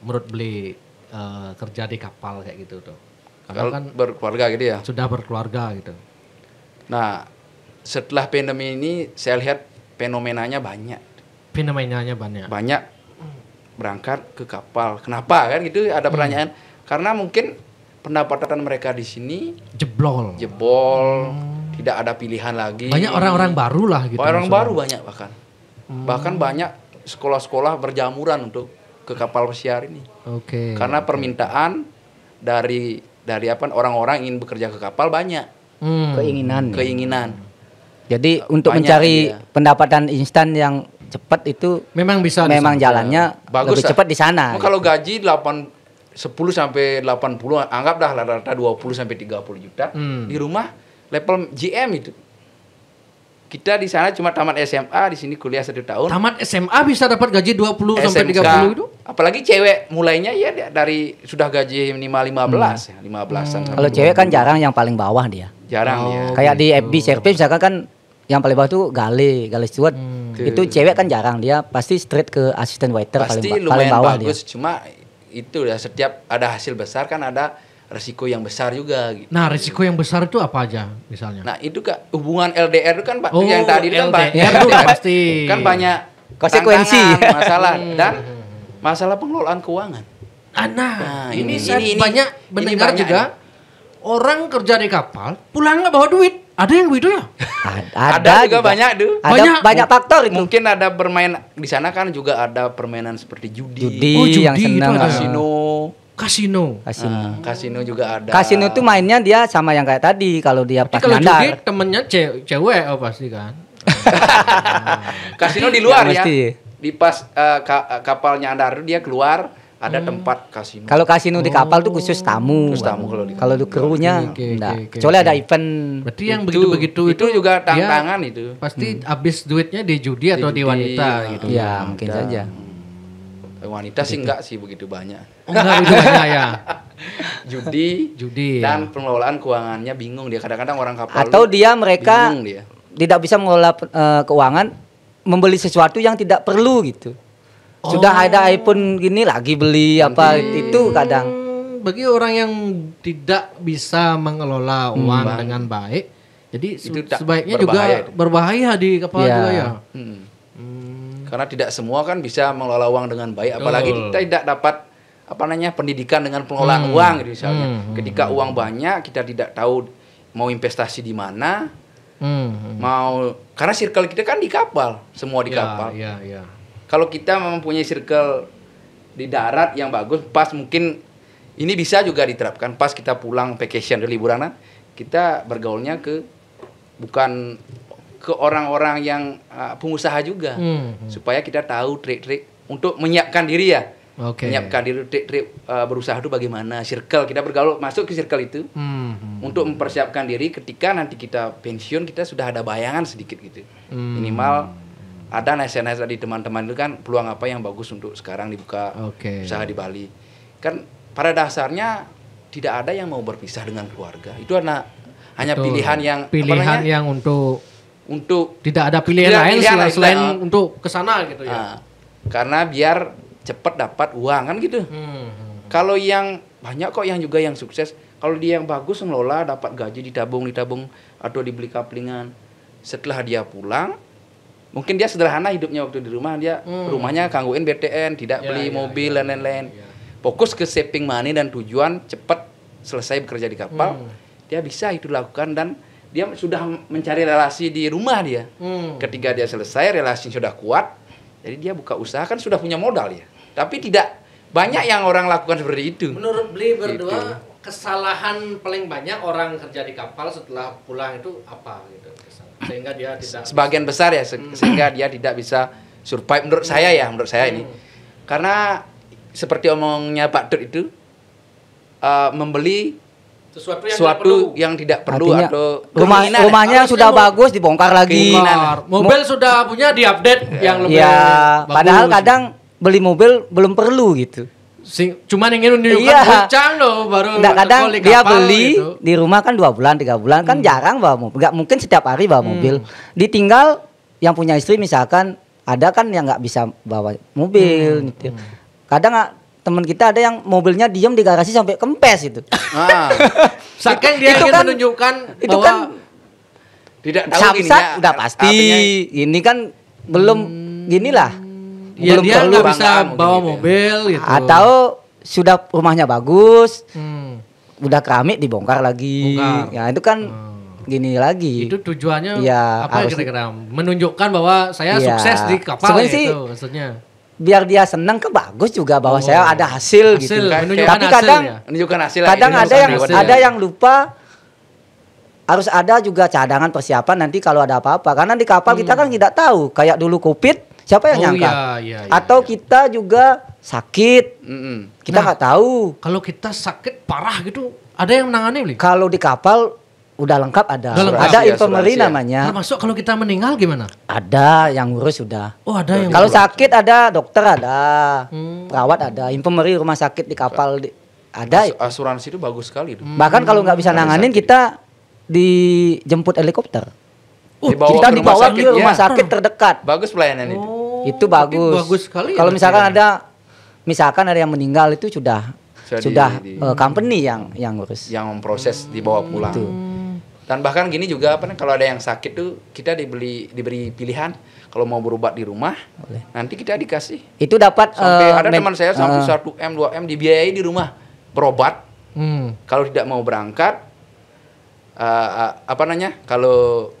Menurut beli uh, kerja di kapal kayak gitu tuh. Kalau kan berkeluarga gitu ya. Sudah berkeluarga gitu. Nah setelah pandemi ini saya lihat fenomenanya banyak fenomenanya banyak banyak berangkat ke kapal kenapa kan gitu ada hmm. pertanyaan hmm. karena mungkin pendapatan mereka di sini jebol jebol hmm. tidak ada pilihan lagi banyak orang-orang baru lah gitu orang baru banyak bahkan hmm. bahkan banyak sekolah-sekolah berjamuran untuk ke kapal pesiar ini oke okay. karena permintaan dari dari apa orang-orang ingin bekerja ke kapal banyak hmm. keinginan keinginan jadi untuk mencari ya. pendapatan instan yang cepat itu memang bisa memang jalannya bagus lebih cepat di sana. Gitu. Kalau gaji 8 10 sampai 80 anggaplah rata-rata 20 sampai 30 juta hmm. di rumah level GM itu. Kita di sana cuma tamat SMA, di sini kuliah satu tahun. Tamat SMA bisa dapat gaji 20 SMK, sampai 30 itu? Apalagi cewek mulainya ya dari sudah gaji minimal 15 hmm. ya, 15-an. Hmm. Kalau cewek kan jarang yang paling bawah dia. Jarang oh, ya. Kayak gitu. di FB Serpi misalkan kan yang paling bawah itu Gale, Gale Stewart. Hmm. Itu cewek kan jarang dia pasti straight ke asisten waiter pasti paling, paling bawah bagus, dia. cuma itu ya setiap ada hasil besar kan ada resiko yang besar juga gitu. Nah, resiko yang besar itu apa aja misalnya? Nah, itu kak hubungan LDR itu kan Pak oh, yang tadi kan banyak LDR kan pasti kan banyak konsekuensi masalah hmm. dan masalah pengelolaan keuangan. Ah, nah, nah ini, ini, ini banyak ini, mendengar juga ini. orang kerja di kapal pulang nggak bawa duit. Ada yang begitu ya? ada, ada juga, juga banyak, duh. Ada banyak, banyak faktor itu. Mungkin ada bermain di sana kan juga ada permainan seperti judi. Judi, oh, judi yang senang ah. kasino. Kasino. Kasino. Uh, kasino juga ada. Kasino tuh mainnya dia sama yang kayak tadi kalau dia Berarti pas kalau nyandar. Judi temennya ce cewek oh pasti kan. kasino di luar ya. ya. Di pas uh, ka kapalnya andar dia keluar ada hmm. tempat kasino. Kalau kasino di kapal oh. tuh khusus oh. tamu. Khusus tamu kalau di Kalau krunya okay, enggak. Okay, okay, Kecuali okay. ada event. Berarti yang begitu-begitu itu, itu, juga tantangan ya, itu. Pasti hmm. habis duitnya di judi atau di, di wanita di, iya, gitu. Ya, ya mungkin ada. saja. Wanita sih gitu. enggak sih begitu banyak. Oh, enggak begitu banyak ya. judi, judi ya. dan ya. pengelolaan keuangannya bingung dia kadang-kadang orang kapal. Atau dia mereka dia. tidak bisa mengelola uh, keuangan membeli sesuatu yang tidak perlu gitu. Sudah oh. ada iPhone gini lagi beli Nanti. apa itu kadang. Bagi orang yang tidak bisa mengelola hmm, uang hmm, dengan baik, jadi itu sebaiknya berbahaya juga berbahaya di kepala ya. juga ya. Hmm. Hmm. Karena tidak semua kan bisa mengelola uang dengan baik, apalagi oh. kita tidak dapat apa namanya pendidikan dengan pengelolaan hmm. uang gitu misalnya. Hmm. hmm Ketika hmm. uang banyak, kita tidak tahu mau investasi di mana, hmm. mau karena circle kita kan di kapal, semua di ya, kapal. Ya, ya kalau kita mempunyai circle di darat yang bagus pas mungkin ini bisa juga diterapkan pas kita pulang vacation dari liburan kita bergaulnya ke bukan ke orang-orang yang uh, pengusaha juga hmm. supaya kita tahu trik-trik untuk menyiapkan diri ya okay. menyiapkan diri trik-trik uh, berusaha itu bagaimana circle kita bergaul masuk ke circle itu hmm. untuk mempersiapkan diri ketika nanti kita pensiun kita sudah ada bayangan sedikit gitu hmm. minimal ada SNS dari teman-teman itu kan peluang apa yang bagus untuk sekarang dibuka okay. usaha di Bali kan pada dasarnya tidak ada yang mau berpisah dengan keluarga itu anak hanya Betul. pilihan yang pilihan yang untuk untuk tidak ada pilihan, pilihan lain pilihan selain, selain uh, untuk ke sana gitu ya. Uh, karena biar cepat dapat uang kan gitu. Hmm, hmm, hmm. Kalau yang banyak kok yang juga yang sukses, kalau dia yang bagus mengelola dapat gaji ditabung ditabung atau dibeli kaplingan. Setelah dia pulang, mungkin dia sederhana hidupnya waktu di rumah dia hmm. rumahnya gangguin BTN tidak ya, beli ya, mobil ya, dan lain-lain ya, ya. fokus ke saving money dan tujuan cepat selesai bekerja di kapal hmm. dia bisa itu lakukan dan dia sudah mencari relasi di rumah dia hmm. ketika dia selesai relasi sudah kuat jadi dia buka usaha kan sudah punya modal ya tapi tidak banyak yang orang lakukan seperti itu menurut beli gitu. berdua gitu. kesalahan paling banyak orang kerja di kapal setelah pulang itu apa gitu sehingga dia tidak sebagian bisa. besar ya se hmm. sehingga dia tidak bisa survive menurut hmm. saya ya menurut saya hmm. ini karena seperti omongnya Pak Dut itu uh, membeli sesuatu yang suatu tidak perlu. yang tidak perlu Artinya, atau rumah, rumahnya ya. sudah bagus dibongkar lagi mobil sudah punya diupdate ya. yang lebih ya, padahal kadang beli mobil belum perlu gitu Sing, cuman yang Indonesia kan, iya. kan loh baru Nggak, kadang dia beli gitu. di rumah kan dua bulan tiga bulan kan hmm. kan jarang bawa mobil nggak mungkin setiap hari bawa hmm. mobil ditinggal yang punya istri misalkan ada kan yang nggak bisa bawa mobil hmm. gitu. kadang ah, teman kita ada yang mobilnya diem di garasi sampai kempes itu ah. saking dia itu kan, menunjukkan itu bahwa kan tidak tahu ini ya, udah pasti ini kan belum hmm. ginilah ya, belum dia perlu bisa bawa gitu ya. mobil gitu. Atau sudah rumahnya bagus, hmm. udah keramik dibongkar lagi. Bongkar. Ya itu kan hmm gini lagi. Itu tujuannya ya, apa kira-kira? Menunjukkan bahwa saya ya. sukses di kapal Sebenarnya sih, itu maksudnya. Biar dia senang ke bagus juga bahwa oh. saya ada hasil, gitu. hasil gitu. Tapi hasil, kadang ya? menunjukkan hasil. Kadang ada yang hasil, ada yang lupa harus ada juga cadangan persiapan nanti kalau ada apa-apa. Karena di kapal hmm. kita kan tidak tahu kayak dulu Covid Siapa yang oh, nyangka? Ya, ya, ya, Atau ya. kita juga sakit. Mm -mm. Kita nah, nggak nah, tahu. Kalau kita sakit parah gitu, ada yang menangani beli? Kalau di kapal udah lengkap ada. Udah lengkap. Ada ya, infirmary iya. namanya. Nah, masuk kalau kita meninggal gimana? Ada yang ngurus sudah. Oh, ada yang Kalau sakit ada dokter ada. Hmm. Perawat ada, infirmary rumah sakit di kapal di, ada. As asuransi itu bagus sekali Hmm. Bahkan kalau nggak bisa nanganin kita dijemput helikopter dibawa kita dibawa ke rumah iya. sakit terdekat. Bagus pelayanan oh, itu. Itu bagus. bagus sekali. Kalau ya, misalkan ya. ada misalkan ada yang meninggal itu sudah sudah, sudah di, uh, company yang yang ngurus. Yang memproses dibawa pulang. Itu. Dan bahkan gini juga apa nih kalau ada yang sakit tuh kita dibeli diberi pilihan kalau mau berobat di rumah Boleh. nanti kita dikasih. Itu dapat uh, ada teman saya sampai uh, M 2 M dibiayai di rumah berobat. Hmm. Kalau tidak mau berangkat uh, uh, apa namanya? Kalau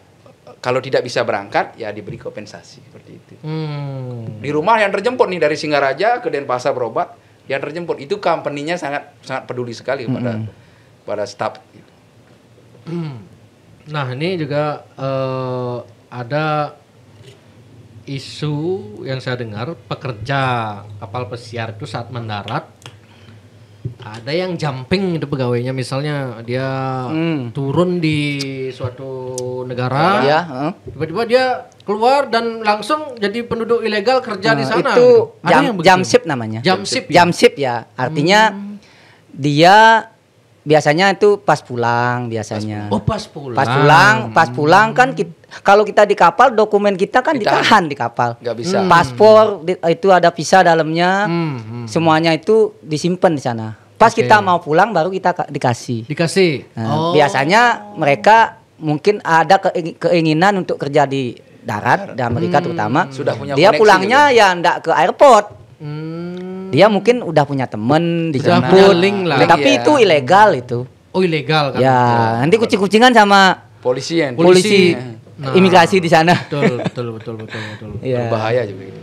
kalau tidak bisa berangkat, ya diberi kompensasi seperti itu. Hmm. Di rumah yang terjemput nih dari Singaraja ke Denpasar berobat, yang terjemput itu company-nya sangat sangat peduli sekali hmm. kepada hmm. pada staff. Hmm. Nah ini juga uh, ada isu yang saya dengar pekerja kapal pesiar itu saat mendarat ada yang jumping itu pegawainya misalnya dia hmm. turun di suatu negara ya, ya. tiba-tiba dia keluar dan langsung jadi penduduk ilegal kerja nah, di sana itu gitu. jam, jam sip namanya jam sip ya? jam sip ya artinya hmm. dia biasanya itu pas pulang biasanya pas, oh pas pulang pas pulang pas pulang kan kita, kalau kita di kapal dokumen kita kan kita ditahan di kapal nggak bisa hmm. paspor itu ada visa dalamnya hmm, hmm. semuanya itu disimpan di sana Pas okay. kita mau pulang baru kita dikasih. Dikasih. Nah, oh. Biasanya mereka mungkin ada keinginan untuk kerja di darat, dan di Amerika hmm. terutama. Sudah punya Dia pulangnya juga. Gitu. ya enggak ke airport. Hmm. Dia mungkin udah punya temen di sana, link lah. Tapi ya. itu ilegal itu. Oh ilegal kan? Ya, oh. nanti kucing-kucingan sama polisian. Polisi, polisi nah. imigrasi di sana. Betul, betul, betul, betul, betul. Iya. betul. Bahaya juga gitu.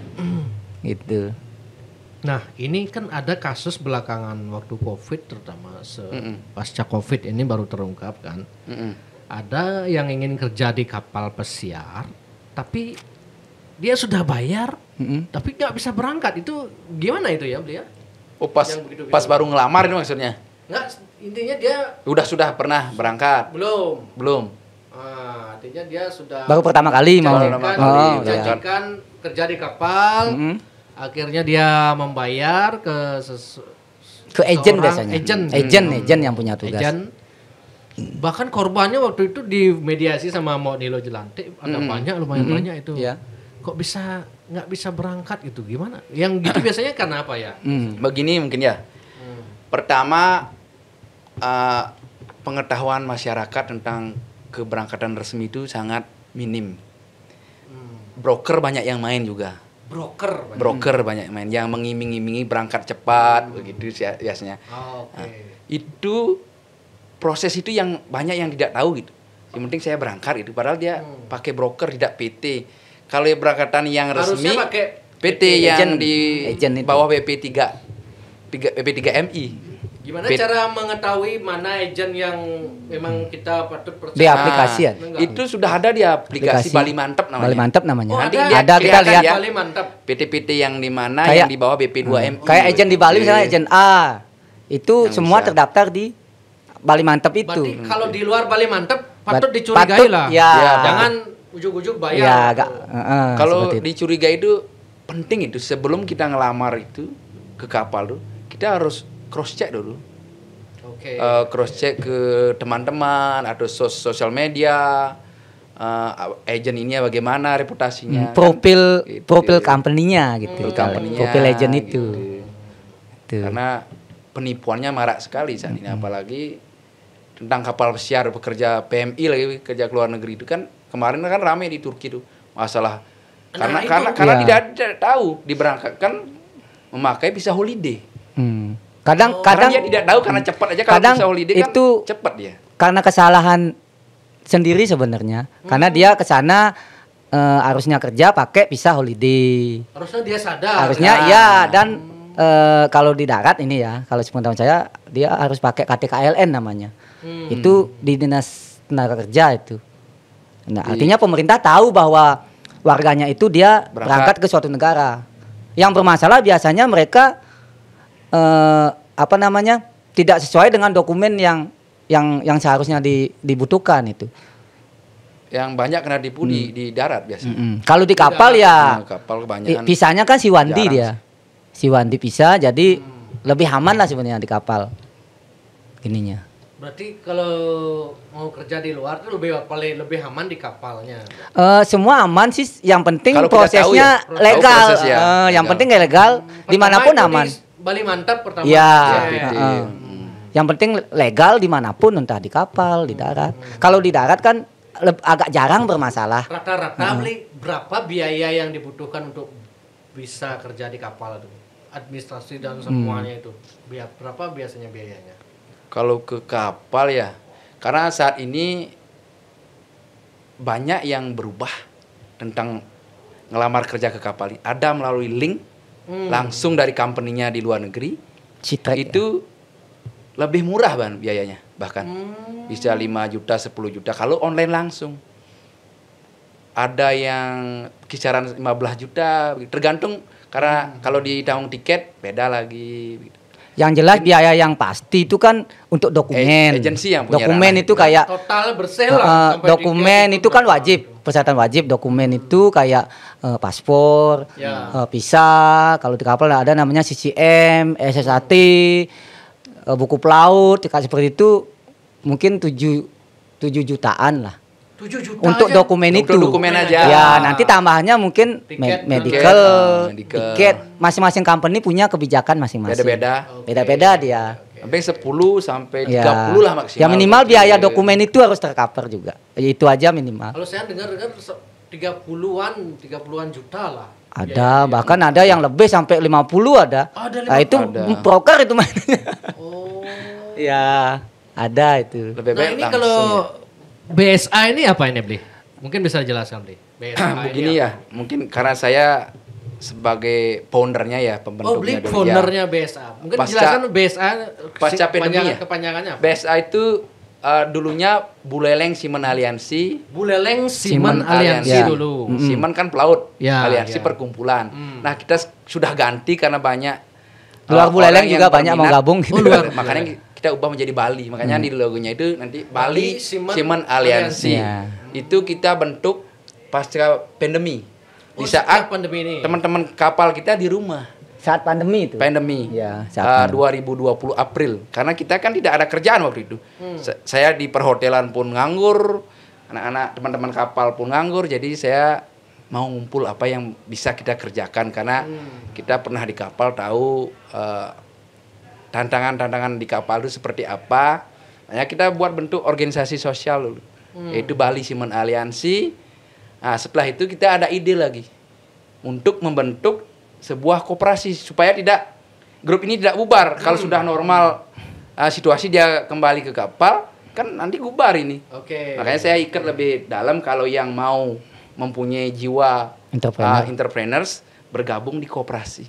gitu. Nah, ini kan ada kasus belakangan waktu COVID, terutama se pasca COVID ini baru terungkap kan. Mm -mm. Ada yang ingin kerja di kapal pesiar, tapi dia sudah bayar, mm -mm. tapi nggak bisa berangkat. Itu gimana itu ya beliau? Oh pas begitu -begitu. pas baru ngelamar ini maksudnya? Enggak, intinya dia udah sudah pernah berangkat. Belum. Belum. Ah, artinya dia sudah baru pertama kali mau. Pertama oh, kali, oh, kerja di kapal. Mm -hmm akhirnya dia membayar ke ke agent biasanya agent hmm. agent agent yang punya tugas agent. bahkan korbannya waktu itu di mediasi sama mau Nilo Jelante ada hmm. banyak lumayan hmm. banyak itu yeah. kok bisa nggak bisa berangkat gitu gimana yang gitu biasanya karena apa ya hmm. begini mungkin ya hmm. pertama uh, pengetahuan masyarakat tentang keberangkatan resmi itu sangat minim hmm. broker banyak yang main juga broker banyak. broker banyak main yang mengiming-imingi berangkat cepat hmm. begitu biasanya oh, ah, okay. nah, itu proses itu yang banyak yang tidak tahu gitu yang penting saya berangkat itu padahal dia hmm. pakai broker tidak PT kalau yang berangkatan yang resmi pakai PT, PT yang agent, di agent bawah BP3 3, BP3MI Gimana Bit. cara mengetahui mana agent yang memang kita patut percaya? Di aplikasi ya. Nah, itu sudah ada di aplikasi, aplikasi Bali Mantep namanya. Bali Mantep namanya. Oh, Nanti ada, ada kita lihat ya. Bali Mantep. PT-PT yang di mana yang di bawah BP2M. Hmm. Oh, Kayak agent di Bali iya. misalnya agent A. Itu yang semua siap. terdaftar di Bali Mantep itu. Berarti kalau di luar Bali Mantep patut dicurigai patut, lah. Ya. Iya. Jangan ujug-ujug bayar. Ya, gak, gitu. uh, uh, kalau dicurigai itu penting itu sebelum kita ngelamar itu ke kapal itu, kita harus cross check dulu okay. uh, eh, cross check ke teman-teman atau sos sosial media uh, agent ini bagaimana reputasinya hmm, profil gitu. profil company-nya gitu hmm. Kan. company profil agent itu gitu. gitu. karena penipuannya marak sekali saat ini hmm. apalagi tentang kapal pesiar pekerja PMI lagi kerja ke luar negeri itu kan kemarin kan ramai di Turki tuh masalah karena nah, karena itu. karena, karena iya. tidak, tahu diberangkatkan memakai bisa holiday. Hmm. Kadang oh, kadang dia tidak tahu karena cepat aja kadang holiday kan itu cepat dia. Karena kesalahan sendiri sebenarnya. Hmm. Karena dia ke sana uh, harusnya kerja pakai visa holiday. Harusnya dia sadar. Harusnya kan? ya dan uh, kalau di darat ini ya, kalau sepengetahuan saya dia harus pakai KTKLN namanya. Hmm. Itu di Dinas Tenaga Kerja itu. Nah, artinya pemerintah tahu bahwa warganya itu dia berangkat, berangkat ke suatu negara. Yang bermasalah biasanya mereka eh, apa namanya tidak sesuai dengan dokumen yang yang yang seharusnya di, dibutuhkan itu yang banyak kena dipu hmm. di darat biasanya. Hmm. Kalau di kapal ya, hmm, kapal kebanyakan. Pisahnya kan si Wandi dia. Si Wandi pisah jadi hmm. lebih aman lah sebenarnya di kapal. Ininya. Berarti kalau mau kerja di luar tuh lebih paling lebih aman di kapalnya. Uh, semua aman sih, yang penting kalau ya, prosesnya ya. legal. uh, yang legal. penting legal, hmm. dimanapun aman. Bali mantap pertama. Ya. Iya. Ya, uh, Yang penting legal dimanapun, entah di kapal, di darat. Kalau di darat kan agak jarang bermasalah. Rata-rata hmm. beli berapa biaya yang dibutuhkan untuk bisa kerja di kapal itu? Administrasi dan hmm. semuanya hmm. itu. Berapa biasanya biayanya? Kalau ke kapal ya, karena saat ini banyak yang berubah tentang ngelamar kerja ke kapal. Ada melalui link hmm. langsung dari company-nya di luar negeri Citra iya. itu ya. lebih murah ban biayanya bahkan hmm. bisa 5 juta 10 juta kalau online langsung ada yang kisaran 15 juta tergantung karena hmm. kalau di tahun tiket beda lagi gitu yang jelas biaya yang pasti itu kan untuk dokumen. Agensi yang punya dokumen itu kayak total bersih uh, dokumen gitu itu kan wajib persyaratan wajib dokumen itu kayak uh, paspor, ya. uh, visa. Kalau di kapal ada namanya CCM, SSAT, uh, eh, buku pelaut, seperti itu mungkin tujuh tujuh jutaan lah 7 juta untuk aja. dokumen itu. Untuk dokumen aja. Ya, nanti tambahannya mungkin tiket, me medical, tiket, tiket. Masing-masing company punya kebijakan masing-masing. Beda-beda. beda beda okay. dia. okay. Sampai 10 sampai 30 ya. lah maksimal. Ya minimal biaya dokumen itu harus tercover juga. Ya, itu aja minimal. Kalau saya dengar-dengar 30-an, 30-an juta lah. Ada, ya, ya, bahkan ya. ada yang lebih sampai 50 ada. Ada 50. Nah, itu ada. broker itu mainnya. Oh. ya, ada itu. Lebih nah, ini kalau ya BSA ini apa ini, Bli? Mungkin bisa jelaskan, Bli. BSA Begini ya, apa? Iya. mungkin karena saya sebagai foundernya ya pembentuknya oh, beli ya. foundernya BSA. Mungkin pasca, jelaskan BSA pasca pandemi ya. Kepanjangannya apa? BSA itu uh, dulunya Buleleng Simen Aliansi. Buleleng Simen, Aliansi, Aliansi ya. dulu. Mm -hmm. Simen kan pelaut, ya, Aliansi ya. perkumpulan. Mm. Nah, kita sudah ganti karena banyak luar eh, Buleleng juga banyak mau gabung gitu. Oh, luar. Makanya kita ubah menjadi Bali makanya hmm. di logonya itu nanti Bali, Siman Aliansi, Ya. itu kita bentuk pasca pandemi oh, di saat pandemi ini teman-teman kapal kita di rumah saat pandemi itu pandemi ya saat ah, pandemi. uh, 2020 April karena kita kan tidak ada kerjaan waktu itu hmm. Sa saya di perhotelan pun nganggur anak-anak teman-teman kapal pun nganggur jadi saya mau ngumpul apa yang bisa kita kerjakan karena hmm. kita pernah di kapal tahu uh, tantangan-tantangan di kapal itu seperti apa. Ya kita buat bentuk organisasi sosial dulu. Hmm. Yaitu Bali Simon Aliansi. Nah, setelah itu kita ada ide lagi untuk membentuk sebuah koperasi supaya tidak grup ini tidak bubar. Hmm. Kalau sudah normal uh, situasi dia kembali ke kapal, kan nanti bubar ini. Oke. Okay. Makanya saya ikut lebih dalam kalau yang mau mempunyai jiwa entrepreneur. uh, entrepreneurs bergabung di koperasi.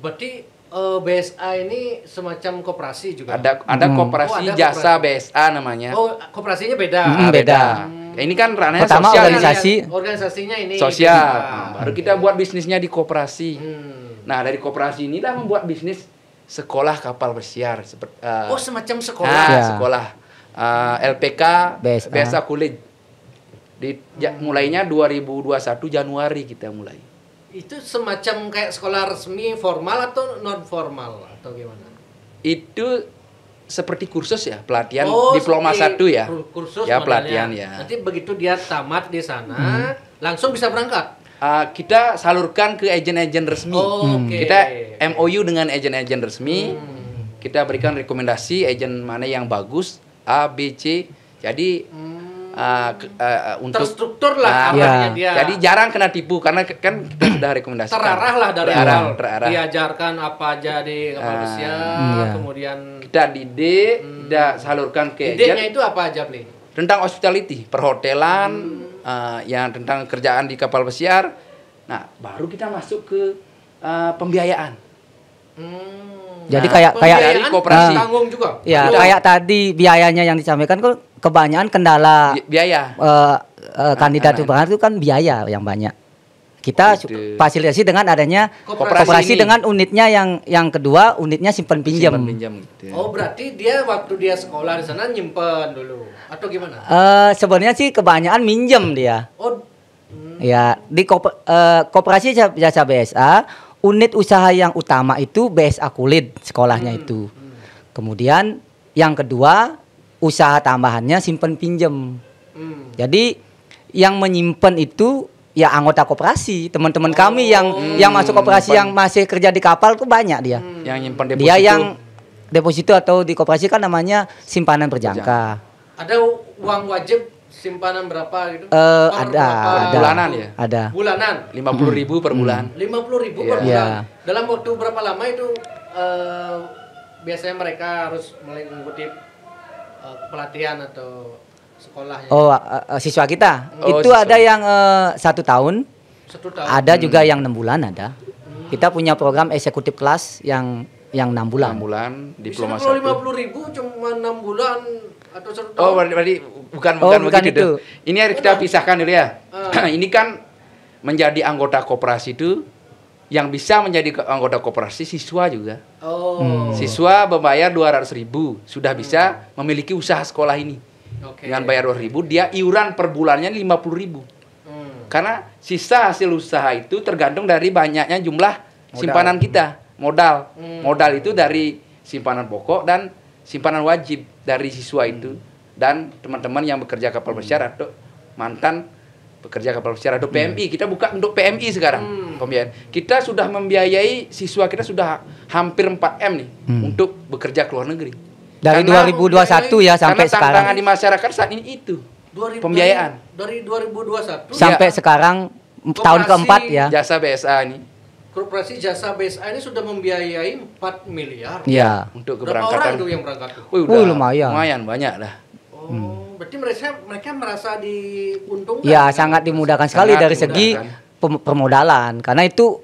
Berarti uh, eh, BSA ini semacam koperasi juga. Ada ada hmm. koperasi oh, jasa koperasi. BSA namanya. Oh, koperasinya beda. Hmm, ah, beda. Hmm. Ini kan ranahnya Pertama sosial. organisasi. Kan organisasinya ini sosial. Nah, hmm, baru kita buat bisnisnya di koperasi. Hmm. Nah, dari koperasi inilah membuat bisnis sekolah kapal pesiar seperti uh, eh, Oh, semacam sekolah. Nah, ya. sekolah uh, eh, LPK BSA, BSA Kulit. Di, ya, mulainya 2021 Januari kita mulai itu semacam kayak sekolah resmi formal atau non formal atau gimana? Itu seperti kursus ya pelatihan oh, diploma satu ya kursus ya pelatihan ya nanti begitu dia tamat di sana hmm. langsung bisa berangkat uh, kita salurkan ke agen-agen resmi oh, hmm. okay. kita MOU dengan agen-agen resmi hmm. kita berikan rekomendasi agen mana yang bagus A B C jadi hmm uh, uh, untuk terstruktur lah uh, ya. dia. Jadi jarang kena tipu karena kan kita sudah rekomendasi terarah lah dari terarah, awal. Terarah. Diajarkan apa aja di kapal uh, eh, pesiar, iya. kemudian kita didik, hmm. kita salurkan ke Idenya itu apa aja, nih Tentang hospitality, perhotelan, hmm. uh, yang tentang kerjaan di kapal pesiar. Nah, baru kita masuk ke uh, pembiayaan Hmm. Jadi nah, kayak kayak dari uh, tanggung juga. Ya, Betul. kayak tadi biayanya yang disampaikan kok kebanyakan kendala biaya. Uh, uh, kandidat perubahan ah. itu kan biaya yang banyak. Kita Ode. Gitu. fasilitasi dengan adanya koperasi, koperasi dengan unitnya yang yang kedua unitnya simpan pinjam. Simpen pinjam gitu. Ya. Oh, berarti dia waktu dia sekolah di sana nyimpen dulu atau gimana? Uh, sebenarnya sih kebanyakan minjem dia. Oh. Hmm. Ya, di koper, uh, koperasi jasa BSA unit usaha yang utama itu BSA Kulit sekolahnya hmm. itu. Kemudian yang kedua usaha tambahannya simpen pinjam. Hmm. Jadi yang menyimpan itu ya anggota koperasi teman-teman oh. kami yang hmm. yang masuk hmm. koperasi yang masih kerja di kapal tuh banyak dia. Hmm. Yang nyimpan deposito. Dia yang deposito atau di koperasi kan namanya simpanan berjangka. Ada uang wajib simpanan berapa gitu? Uh, eh, per ada, berapa? ada. Bulanan ya? Ada. Bulanan. Lima puluh ribu per hmm. bulan. Lima puluh ribu yeah. per bulan. Yeah. Dalam waktu berapa lama itu uh, biasanya mereka harus mengikuti uh, eh, pelatihan atau sekolahnya? Oh, uh, siswa kita oh, itu siswa. ada yang uh, satu tahun. Satu tahun. Ada hmm. juga yang enam bulan ada. Hmm. Kita punya program eksekutif kelas yang yang enam bulan. Enam bulan diploma lima puluh ribu cuma enam bulan Oh, berarti, bukan oh, bukan, bukan begitu. Itu. Ini harus kita pisahkan dulu ya. Uh. ini kan menjadi anggota koperasi itu yang bisa menjadi anggota koperasi siswa juga. Oh. Hmm. Siswa membayar 200 ribu sudah bisa hmm. memiliki usaha sekolah ini. Okay. Dengan bayar 200 ribu dia iuran per bulannya 50 ribu. Hmm. Karena sisa hasil usaha itu tergantung dari banyaknya jumlah modal. simpanan kita modal. Hmm. Modal itu dari simpanan pokok dan simpanan wajib dari siswa hmm. itu dan teman-teman yang bekerja kapal hmm. pesiar atau mantan bekerja kapal pesiar atau hmm. PMI kita buka untuk PMI sekarang pembiayaan kita sudah membiayai siswa kita sudah hampir 4 m nih hmm. untuk bekerja ke luar negeri dari karena, 2021 ya sampai karena sekarang tantangan di masyarakat saat ini itu 2000, pembiayaan dari 2021 iya. sampai ya. sekarang tahun keempat ya jasa BSA ini Korporasi Jasa BSA ini sudah membiayai 4 miliar. Iya. Untuk keberangkatan. Berapa orang itu yang berangkat? Wih, udah, Wih, lumayan. Lumayan banyak lah. Oh, hmm. berarti mereka mereka merasa diuntungkan. Iya, sangat dimudahkan sekali dari dimudahkan. segi permodalan karena itu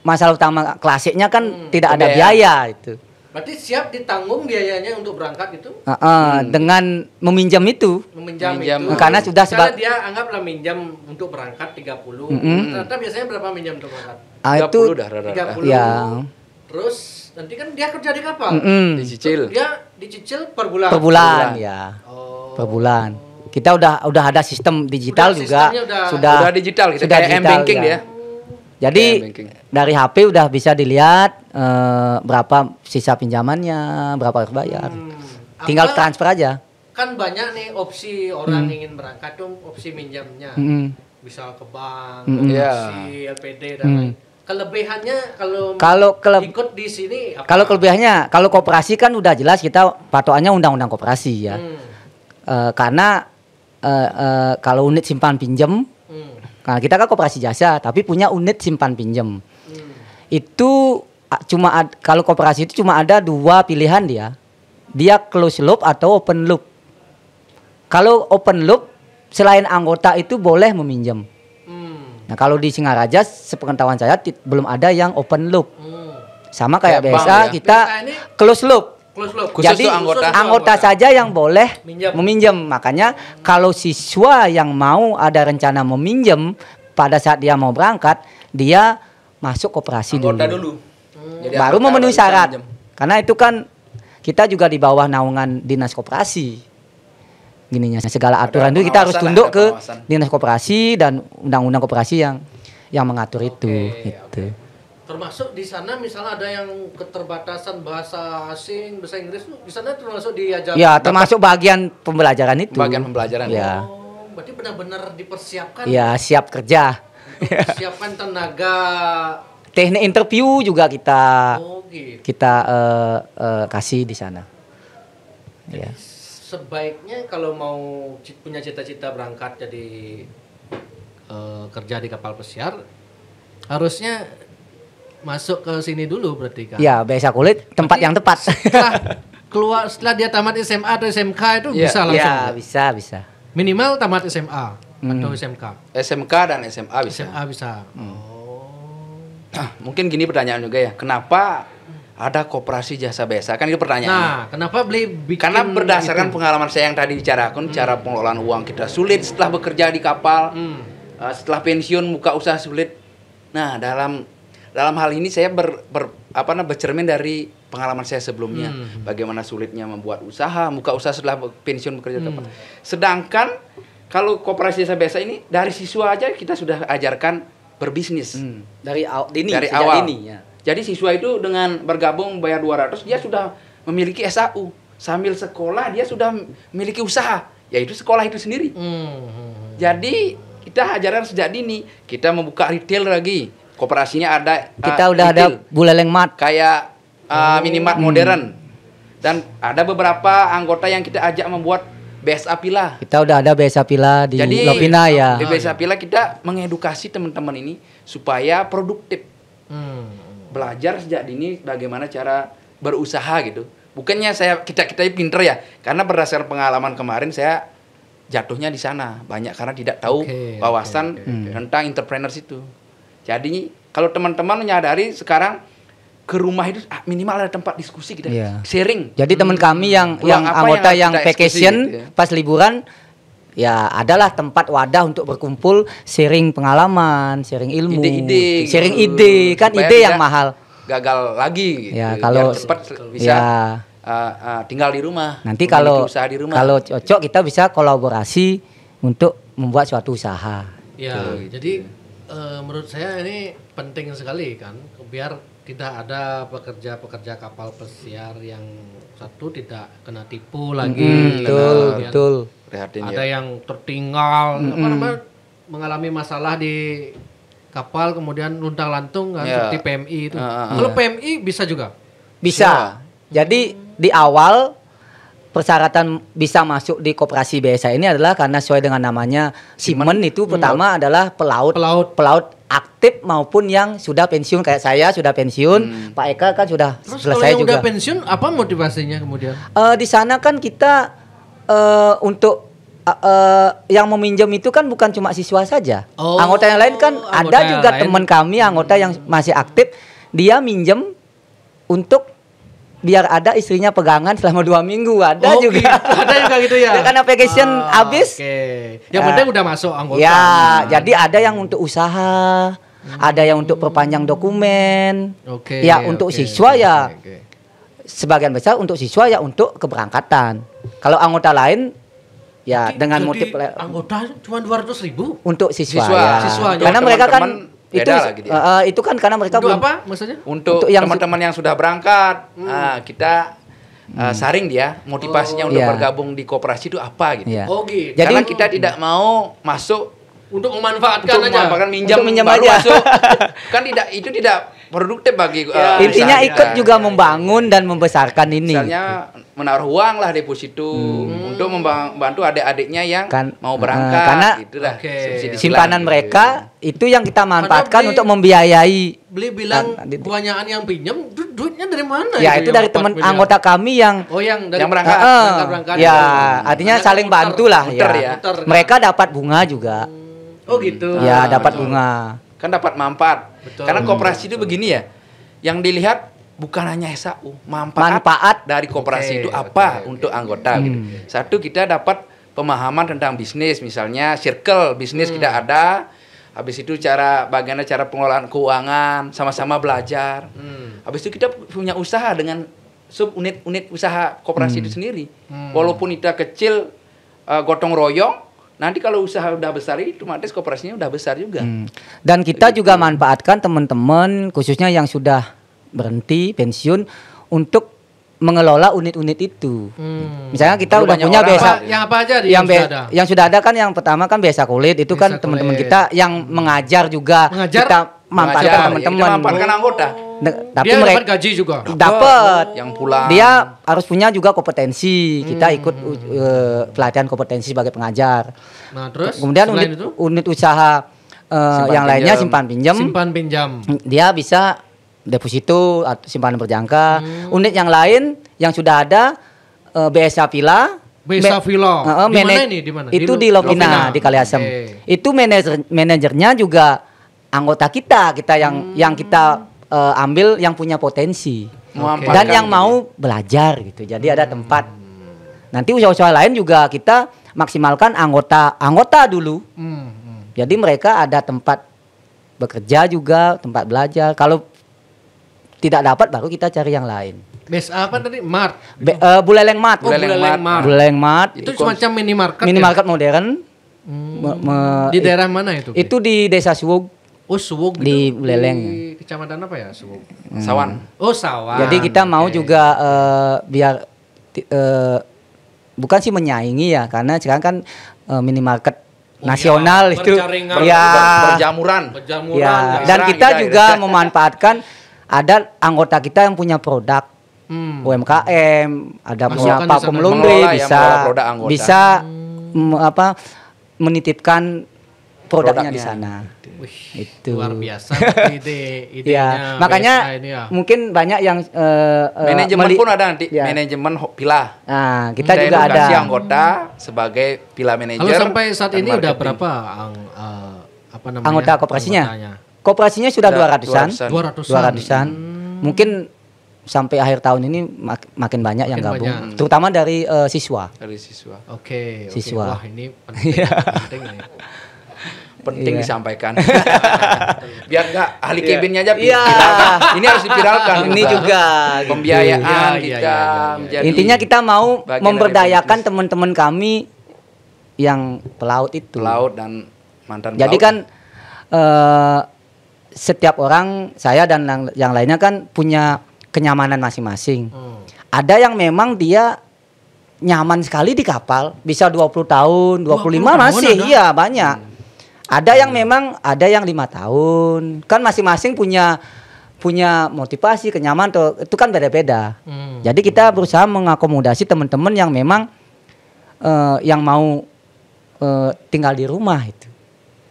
masalah utama klasiknya kan hmm. tidak ada biaya itu. Berarti siap ditanggung biayanya untuk berangkat itu? Uh, uh, hmm. Dengan meminjam itu. Meminjam, meminjam itu. Karena sudah sebab dia anggaplah minjam untuk berangkat 30. Mm -hmm. Ternyata biasanya berapa minjam untuk berangkat? Uh, ah, 30 itu, dah rata-rata. 30. Ya. Terus nanti kan dia kerja di kapal. Mm -hmm. Dicicil. Dia dicicil per bulan. Per bulan, per bulan. ya. Oh. Per bulan. Kita udah udah ada sistem digital udah, juga. sudah, sudah digital kita sudah kayak digital, banking ya. dia. Ya. Jadi dari HP udah bisa dilihat uh, berapa sisa pinjamannya, berapa harus bayar. Hmm. Tinggal Apa, transfer aja. Kan banyak nih opsi orang hmm. ingin berangkat tuh opsi minjamnya. Hmm. Bisa ke bank, hmm. opsi yeah. LPD dan hmm. lain kelebihannya kalau kalau ikut di sini apa? kalau kelebihannya kalau kooperasi kan udah jelas kita patokannya undang-undang kooperasi ya hmm. e, karena e, e, kalau unit simpan pinjam Nah, kita kan koperasi jasa, tapi punya unit simpan pinjam. Hmm. Itu cuma kalau koperasi itu cuma ada dua pilihan dia. Dia close loop atau open loop. Kalau open loop, selain anggota itu boleh meminjam. Hmm. Nah, kalau di Singaraja, sepengetahuan saya belum ada yang open loop. Hmm. Sama kayak, kayak BSA, ya? kita close loop Close Khusus Jadi anggota anggota saja yang boleh minjem. meminjam. Makanya kalau siswa yang mau ada rencana meminjam pada saat dia mau berangkat, dia masuk koperasi dulu. dulu. Hmm. Jadi Baru memenuhi syarat. Karena itu kan kita juga di bawah naungan dinas koperasi gininya segala aturan itu kita harus tunduk ke dinas koperasi dan undang-undang koperasi yang yang mengatur itu Okay. itu termasuk di sana misalnya ada yang keterbatasan bahasa asing bahasa Inggris di sana termasuk diajar ya termasuk bagian pembelajaran itu bagian pembelajaran ya. ya oh, berarti benar-benar dipersiapkan ya siap kerja siapkan tenaga teknik interview juga kita oh, gitu. kita uh, uh, kasih di sana ya sebaiknya kalau mau punya cita-cita berangkat jadi uh, kerja di kapal pesiar harusnya masuk ke sini dulu berarti kan? Ya, biasa kulit tempat berarti yang tepat. Setelah keluar setelah dia tamat SMA atau SMK itu ya, bisa iya, langsung. Ya, bisa, bisa. Minimal tamat SMA hmm. atau SMK. SMK dan SMA bisa. SMA bisa. Oh. Nah, mungkin gini pertanyaan juga ya. Kenapa ada koperasi jasa biasa kan itu pertanyaan. Nah, kenapa beli bikin Karena berdasarkan itu? pengalaman saya yang tadi bicarakan hmm. cara pengelolaan uang kita sulit setelah bekerja di kapal. Hmm. Eh, setelah pensiun buka usaha sulit. Nah, dalam dalam hal ini saya ber, ber apa namanya bercermin dari pengalaman saya sebelumnya hmm. hmm. bagaimana sulitnya membuat usaha muka usaha setelah pensiun bekerja hmm. sedangkan kalau koperasi desa biasa ini dari siswa aja kita sudah ajarkan berbisnis hmm. dari aw dini, dari awal ini ya. jadi siswa itu dengan bergabung bayar 200 dia sudah memiliki SAU sambil sekolah dia sudah memiliki usaha yaitu sekolah itu sendiri hmm. hmm, hmm. jadi kita ajaran sejak dini kita membuka retail lagi Koperasinya ada. Kita uh, udah ada Buleleng mat Kayak uh, ah, oh. minimart modern. Dan ada beberapa anggota yang kita ajak membuat BSA Pila. Kita udah ada BSA Pila di Jadi, Lopina ya. Di BSA Pila kita mengedukasi teman-teman ini supaya produktif. Hmm. Belajar sejak dini bagaimana cara berusaha gitu. Bukannya saya kita kita pinter ya, karena berdasarkan pengalaman kemarin saya jatuhnya di sana banyak karena tidak tahu okay, wawasan okay, okay, okay. tentang entrepreneurs itu. Jadi kalau teman-teman menyadari sekarang ke rumah itu ah, minimal ada tempat diskusi gitu, yeah. sharing. Jadi teman hmm. kami yang yang anggota yang, yang vacation gitu ya. pas liburan ya adalah tempat wadah untuk berkumpul sharing pengalaman, sharing ilmu, ide-ide, gitu. sharing gitu. ide kan ide yang mahal. Gagal lagi gitu. Ya, kalau cepat bisa ya. uh, uh, tinggal di rumah. Nanti kalau usaha di rumah. Kalau cocok kita bisa kolaborasi untuk membuat suatu usaha. Ya, jadi iya uh, menurut saya ini penting sekali kan biar tidak ada pekerja-pekerja kapal pesiar yang satu tidak kena tipu lagi mm, betul kena, betul ada ya. yang tertinggal mm -hmm. apa namanya mengalami masalah di kapal kemudian luntang lantung kan yeah. seperti PMI itu uh, uh, kalau yeah. PMI bisa juga bisa, bisa. jadi di awal persyaratan bisa masuk di koperasi BSA ini adalah karena sesuai dengan namanya Simen itu pertama hmm. adalah pelaut pelaut pelaut aktif maupun yang sudah pensiun kayak saya sudah pensiun hmm. Pak Eka kan sudah Terus selesai kalau yang juga. Sudah pensiun apa motivasinya kemudian? Uh, di sana kan kita uh, untuk uh, yang meminjam itu kan bukan cuma siswa saja. Oh, anggota yang lain kan ada juga teman kami anggota yang hmm. masih aktif dia minjem untuk biar ada istrinya pegangan selama dua minggu ada oh, juga gitu. ada juga gitu ya, ya karena vacation ah, habis okay. yang penting ya. udah masuk anggota ya kan. jadi ada yang untuk usaha hmm. ada yang untuk perpanjang dokumen okay, ya untuk siswa okay, ya okay. sebagian besar untuk siswa ya untuk keberangkatan kalau anggota lain ya jadi, dengan jadi motif anggota cuma dua ratus ribu untuk siswa, siswa ya. siswanya. karena ya. mereka kan Beda itu, lagi dia. Uh, itu kan karena mereka untuk belum apa maksudnya? Untuk, untuk teman-teman yang sudah berangkat, hmm. nah, kita uh, ah, hmm. saring dia motivasinya oh. untuk yeah. bergabung di kooperasi itu apa gitu. Yeah. Oh gitu. Jadi karena kita tidak mau masuk untuk memanfaatkan untuk aja. Memanfaatkan minjam, untuk minjam baru aja. masuk. kan tidak itu tidak produktif bagi ya, uh, intinya ikut ya, juga ya, ya, ya. membangun ya. dan membesarkan ini misalnya menaruh uang lah di deposito hmm. untuk membantu adik-adiknya yang kan, mau eh, berangkat uh, karena itulah, okay, Okay. simpanan mereka itu yang kita manfaatkan beli, untuk membiayai beli bilang kebanyakan nah, yang pinjam du duitnya dari mana ya gitu itu, dari teman anggota kami yang oh yang dari yang berangkat, uh, berangkat, berangkat ya berangkat. artinya Hanya saling bantu lah ya, ya. Muter, ya. Nah. mereka dapat bunga juga hmm. oh gitu ya ah, dapat bunga kan dapat manfaat. Betul. Karena kooperasi hmm. itu begini ya. Yang dilihat bukan hanya SAU, uh, manfaat, manfaat. dari kooperasi okay, itu apa okay, untuk anggota Hmm. gitu. Satu kita dapat pemahaman tentang bisnis misalnya circle bisnis hmm. kita ada. Habis itu cara bagaimana cara pengelolaan keuangan, sama-sama belajar. Hmm. Habis itu kita punya usaha dengan sub unit-unit usaha kooperasi hmm. itu sendiri. Hmm. Walaupun kita kecil uh, gotong royong Nanti kalau usaha udah besar itu otomatis kooperasinya udah besar juga. Hmm. Dan kita gitu. juga manfaatkan teman-teman khususnya yang sudah berhenti pensiun untuk mengelola unit-unit itu. Hmm. Misalnya kita Lalu udah punya biasa yang apa aja yang, yang sudah ada. Yang sudah ada kan yang pertama kan biasa kulit itu kan biasa kan teman-teman kita yang mengajar juga mengajar? kita mampankan teman-teman. Mampankan anggota. tapi dia mereka dapat gaji juga. Dapat. Oh, yang pulang. Dia harus punya juga kompetensi. Kita hmm. ikut uh, pelatihan kompetensi sebagai pengajar. Nah, terus kemudian unit, unit usaha uh, yang pinjam. lainnya simpan pinjam. Simpan pinjam. Dia bisa deposito atau simpanan berjangka. Hmm. Unit yang lain yang sudah ada uh, BSA Villa Besa Villa. Uh, di mana ini? Di mana? Itu di, Lovina, di Lovina, di Kaliasem. Okay. Itu manajer manajernya juga anggota kita kita yang hmm. yang kita uh, ambil yang punya potensi okay. dan yang mau belajar gitu jadi hmm. ada tempat nanti usaha-usaha lain juga kita maksimalkan anggota anggota dulu hmm. Hmm. jadi mereka ada tempat bekerja juga tempat belajar kalau tidak dapat baru kita cari yang lain Base apa tadi? Mart. Be, uh, Buleleng Mart. Buleleng, oh, Buleleng Mart. Buleleng Mart. Itu semacam minimarket. Ya? Minimarket ya? modern. Hmm. di daerah mana itu? Itu di Desa Suwog. Oh Suwuk di Buleleng. Gitu. Di kecamatan apa ya Suwuk? Hmm. Sawan. Oh Sawan. Jadi kita okay. mau juga uh, biar uh, bukan sih menyaingi ya karena sekarang kan uh, minimarket Oh iya. nasional ya, itu ya berjamuran berjamuran ya. dan kita, gitu ya, juga ya. memanfaatkan ada anggota kita yang punya produk hmm. UMKM ada beberapa punya Pak Pemlundri ya, bisa bisa hmm. apa menitipkan produknya produk di sana Wih, itu luar biasa ide ide ya, iya, makanya ini ya. mungkin banyak yang uh, uh, manajemen meli- pun ada nanti ya. manajemen pila. Nah, kita, kita juga ada anggota sebagai pila manajer. Kalau sampai saat ini marketing. udah berapa ang, uh, apa namanya? Anggota koperasinya. Anggotanya. Koperasinya sudah dua ratusan, dua ratusan, hmm. Mungkin sampai akhir tahun ini mak makin banyak makin yang gabung, banyak. terutama dari uh, siswa. Dari siswa. Oke. Okay, siswa. Okay. Wah ini penting. Iya. penting ya penting iya. disampaikan. Biar nggak ahli iya. cabinnya aja Iya. ini harus dipiralkan. ini juga, juga. Gitu. pembiayaan iya, iya, kita. Iya, iya, iya, iya. Intinya kita mau memberdayakan teman-teman kami yang pelaut itu. Pelaut dan mantan. Jadi kan uh, setiap orang saya dan yang lainnya kan punya kenyamanan masing-masing. Hmm. Ada yang memang dia nyaman sekali di kapal, bisa 20 tahun, 25 puluh masih, ada. iya banyak. Hmm. Ada yang memang ada yang lima tahun. Kan masing-masing punya punya motivasi, kenyaman tuh itu kan beda-beda. Hmm. Jadi kita berusaha mengakomodasi teman-teman yang memang uh, yang mau uh, tinggal di rumah itu.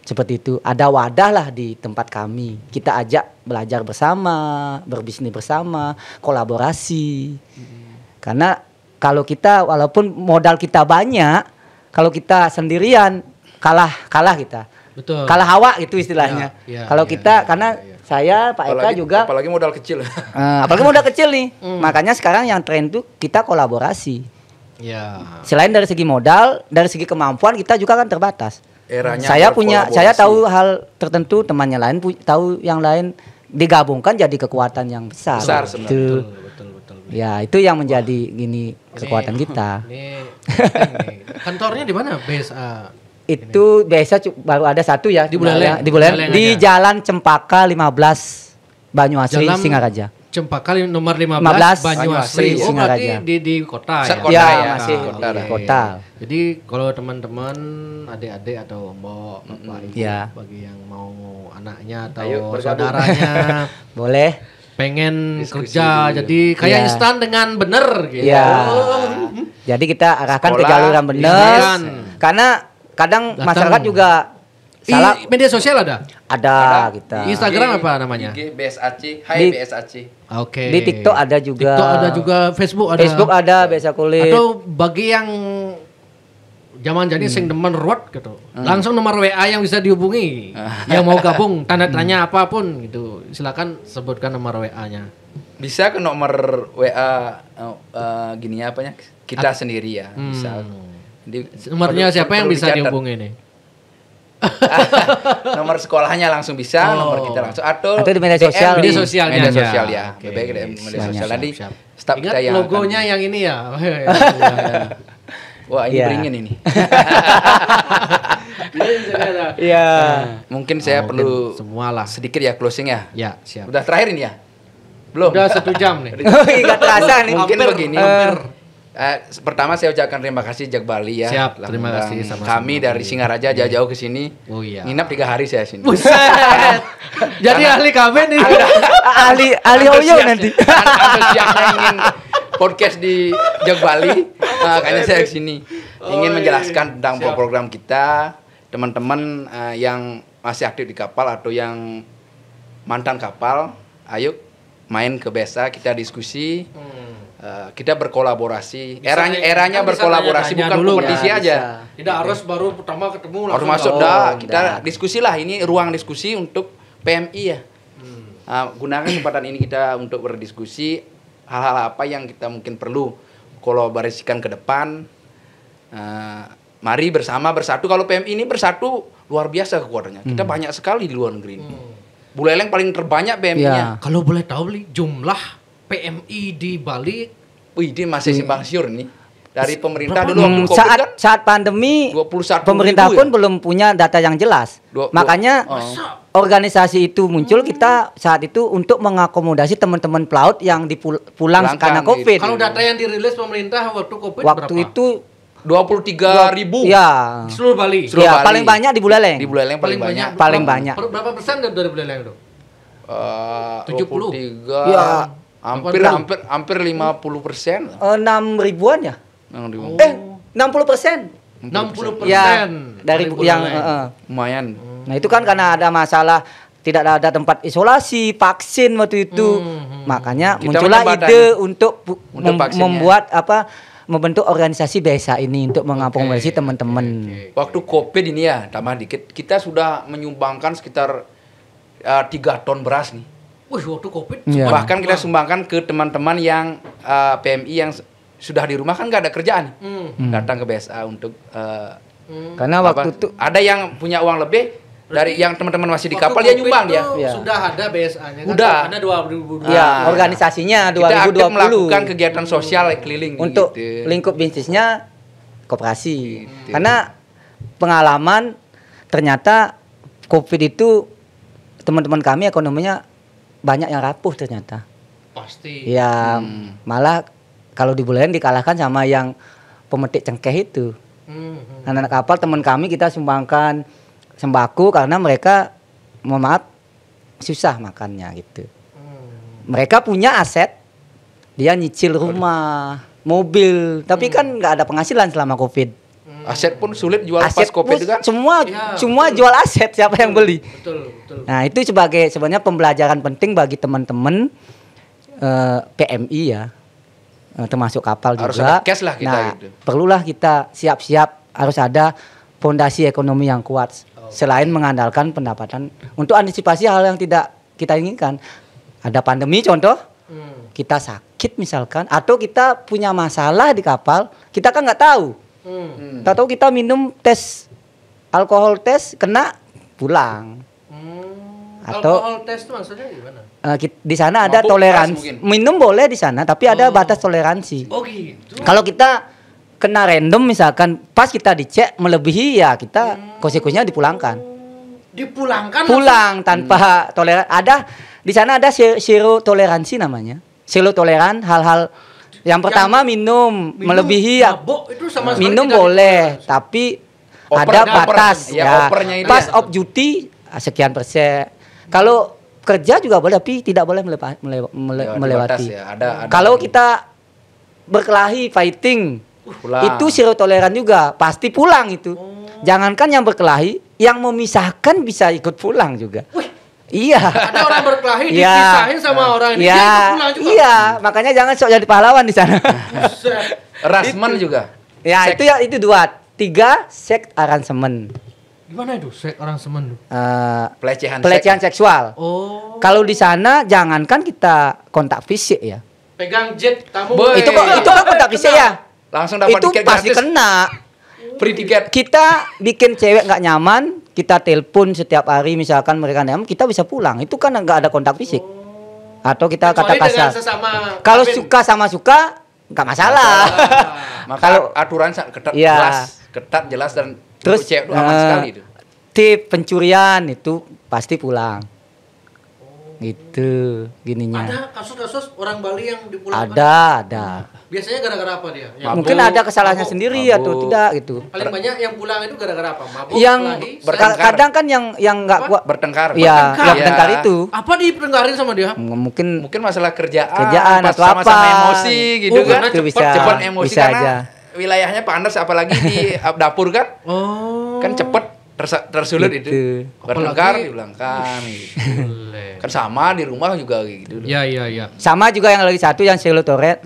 Seperti itu. Ada wadah lah di tempat kami. Kita ajak belajar bersama, berbisnis bersama, kolaborasi. Hmm. Karena kalau kita walaupun modal kita banyak, kalau kita sendirian kalah kalah kita Betul. Kalah hawa itu iya, istilahnya. Ya, ya, Kalau ya, kita ya, karena ya, ya. saya Pak apalagi, Eka juga apalagi modal kecil. uh, apalagi modal kecil nih. Hmm. Makanya sekarang yang tren tuh kita kolaborasi. Ya. Selain dari segi modal, dari segi kemampuan kita juga kan terbatas. Eranya saya punya saya tahu hal tertentu temannya lain tahu yang lain digabungkan jadi kekuatan yang besar. Besar gitu. Itu. Betul, betul, betul, betul. Ya, itu yang menjadi Wah. gini kekuatan ini, kita. Ini, ini kantornya di mana? Base uh, itu ini. biasa baru ada satu ya di bulan di bulan di Jalan Cempaka 15 Banyuasri Jalan... Singaraja. Cempaka nomor 15, 15 Banyuasri. Oh, Singaraja. di di kota ya. Kota, ya, ya, masih kota. Di iya, iya. kota. Jadi kalau teman-teman adik-adik atau mbok, bapak, ya. bagi yang mau anaknya atau Ayo, saudaranya boleh pengen Diskusi. kerja jadi kayak ya. instan dengan bener gitu. Ya. Oh. Jadi kita arahkan Sekolah, ke jalur yang bener iya, kan. Karena kadang Datang. masyarakat juga salah media sosial ada? Ada, kita gitu. Instagram apa namanya? IG BSAC, Hai di, BSAC. Oke. Okay. Di TikTok ada juga. TikTok ada juga, Facebook ada. Facebook ada biasa kulit. Atau bagi yang zaman jadi hmm. sing demen ruwet gitu. Hmm. Langsung nomor WA yang bisa dihubungi. yang mau gabung tanda tanya hmm. apapun gitu. Silakan sebutkan nomor WA-nya. Bisa ke nomor WA uh, oh, uh, eh, gini ya, apanya? Kita A sendiri ya, hmm. Di, nomornya siapa yang bisa dicatat. dihubungi nih? nomor sekolahnya langsung bisa, oh. nomor kita langsung atau, atau di media sosial, di media sosial, media sosial ya, okay. media sosial. Nanti staf kita yang logonya akan... yang ini ya. Iya, iya, iya. Wah ini beringin ini. Iya. Nah, mungkin saya oh, perlu semualah sedikit ya closing ya. Ya siap. Udah terakhir ini ya. Belum. Udah satu jam nih. Oh, terasa nih. Mungkin begini. Uh, pertama saya ucapkan terima kasih Jak Bali ya. Siap, terima kasih sama, -sama kami dari iya. Singaraja iya. jauh-jauh ke sini. Oh iya. Nginap tiga hari saya sini. Jadi Karena, ahli kami nih. ahli ahli Oyo ya. nanti. Antusiasnya ingin podcast di Jak Bali. Uh, saya ke sini ingin oh, iya, menjelaskan tentang Siap. program kita. Teman-teman uh, yang masih aktif di kapal atau yang mantan kapal, ayo main ke Besa kita diskusi. Hmm Eh, kita berkolaborasi bisa, eranya ya, eranya kan berkolaborasi nanya, nanya bukan dulu, kompetisi ya, aja bisa. tidak iya. harus baru pertama ketemu langsung harus masuk oh, dah kita dah. diskusi lah ini ruang diskusi untuk PMI ya hmm. uh, gunakan kesempatan ini kita untuk berdiskusi hal-hal apa yang kita mungkin perlu kolaborasikan ke depan uh, mari bersama bersatu kalau PMI ini bersatu luar biasa kekuatannya kita hmm. banyak sekali di luar negeri hmm. Buleleng paling terbanyak PMI-nya. Ya. Kalau boleh tahu, jumlah PMI di Bali. Wih, ini masih hmm. simpang siur nih. Dari pemerintah dulu hmm, saat kan, saat pandemi pemerintah ya? pun ya? belum punya data yang jelas. Dua, Makanya oh. organisasi itu muncul hmm. kita saat itu untuk mengakomodasi teman-teman pelaut yang dipulang karena kan, Covid. Itu. Kalau data yang dirilis pemerintah waktu Covid waktu berapa? itu dua ribu ya seluruh Bali seluruh ya, Bali. paling banyak di Buleleng di Buleleng paling, paling banyak, banyak paling banyak berapa persen dari Buleleng itu eh, tujuh puluh tiga iya. Hampir Berang. hampir hampir 50 persen. Eh, enam ribuan ya? Enam Oh. Eh, 60 persen. 60 persen. Ya, dari yang uh, lumayan. Nah itu kan karena ada masalah tidak ada tempat isolasi vaksin waktu itu hmm, hmm. makanya Kita muncullah ide untuk, untuk mem vaksinnya. membuat apa membentuk organisasi desa ini untuk mengakomodasi okay. teman-teman. Waktu COVID ini ya, tambah dikit, kita sudah menyumbangkan sekitar tiga uh, ton beras nih. Wih, waktu COVID. Ya. Bahkan kita sumbangkan ke teman-teman yang uh, eh, PMI yang sudah di rumah kan nggak ada kerjaan. Hmm. hmm. Datang ke BSA untuk uh, hmm. karena waktu itu ada yang punya uang lebih dari yang teman-teman masih di kapal dia nyumbang dia. Ya. Sudah ada BSA-nya kan? Udah. dua 2020. Ya, organisasinya 2020. Kita aktif melakukan kegiatan sosial hmm. keliling Untuk gitu. lingkup bisnisnya koperasi. Gitu. Karena pengalaman ternyata Covid itu teman-teman kami ekonominya banyak yang rapuh ternyata. Pasti. Ya hmm. malah kalau di bulan dikalahkan sama yang pemetik cengkeh itu. Hmm, hmm. Anak-anak kapal teman kami kita sumbangkan sembako karena mereka mohon maaf susah makannya gitu. Hmm. Mereka punya aset, dia nyicil rumah, Aduh. mobil, tapi hmm. kan nggak ada penghasilan selama covid. Hmm. Aset pun sulit jual aset pas Covid juga. Semua ya, semua betul. jual aset siapa betul, yang beli. Betul, betul. Nah, itu sebagai sebenarnya pembelajaran penting bagi teman-teman uh, eh, PMI ya. Eh, termasuk kapal harus juga. Harus cash lah kita nah, itu. perlulah kita siap-siap harus ada fondasi ekonomi yang kuat oh. selain mengandalkan pendapatan untuk antisipasi hal yang tidak kita inginkan. Ada pandemi contoh hmm. kita sakit misalkan atau kita punya masalah di kapal, kita kan nggak tahu Hmm. Tahu kita minum tes alkohol tes kena pulang. Hmm. Atau alkohol tes itu maksudnya gimana? Uh, eh, di sana ada Mabuk toleransi. Minum boleh di sana, tapi oh. ada batas toleransi. Oh gitu. Kalau kita kena random misalkan pas kita dicek melebihi ya kita hmm. konsekuensinya dipulangkan dipulangkan pulang langsung? tanpa hmm. toleran ada di sana ada zero toleransi namanya zero toleran hal-hal yang pertama minum, minum melebihi ya itu sama minum boleh, tapi oper ada batas oper. ya. ya. Pas ya. off duty sekian persen. Kalau kerja juga boleh tapi tidak boleh melepa, mele, mele, ya, melewati. Ya. Ada, ada Kalau ini. kita berkelahi fighting uh, pulang. itu siro toleran juga pasti pulang itu. Oh. Jangankan yang berkelahi, yang memisahkan bisa ikut pulang juga. Wih, Iya. Ada orang berkelahi ya. dipisahin sama nah. orang ini. Iya. Iya, makanya jangan sok jadi pahlawan di sana. Rasmen juga. Ya, sek. itu ya itu dua. Tiga sek aransemen. Gimana itu sek aransemen? Uh, pelecehan pelecehan sek. seksual. Oh. Kalau di sana jangankan kita kontak fisik ya. Pegang jet tamu. Boy. Itu kok itu kan kontak fisik ya. Langsung dapat itu tiket pasti kena. Free tiket. Kita bikin cewek nggak nyaman, kita telepon setiap hari misalkan mereka nanya kita bisa pulang itu kan nggak ada kontak fisik atau kita Kecuali kata kasar kalau suka sama suka nggak masalah, kalau aturan ketat ya. jelas ketat jelas dan terus cek aman uh, sekali itu tip pencurian itu pasti pulang gitu gininya ada kasus-kasus orang Bali yang dipulangkan ada kan? ada Biasanya gara-gara apa dia? Yang mungkin ada kesalahannya mabuk, sendiri ya, mabuk. atau tidak gitu. Paling banyak yang pulang itu gara-gara apa? Mabuk. Yang bertengkar. kadang kan yang yang nggak kuat bertengkar. Iya, bertengkar. Ya, bertengkar iya. itu. Apa dipertengkarin sama dia? Mungkin mungkin masalah kerjaan, kerjaan atau sama -sama apa? Sama emosi gitu uh, kan. Cepat, bisa, cepat emosi bisa karena aja. wilayahnya panas apalagi di dapur kan. Oh. Kan cepet tersulut gitu. itu bertengkar diulangkan gitu. kan sama di rumah juga gitu ya ya ya sama juga yang lagi satu yang saya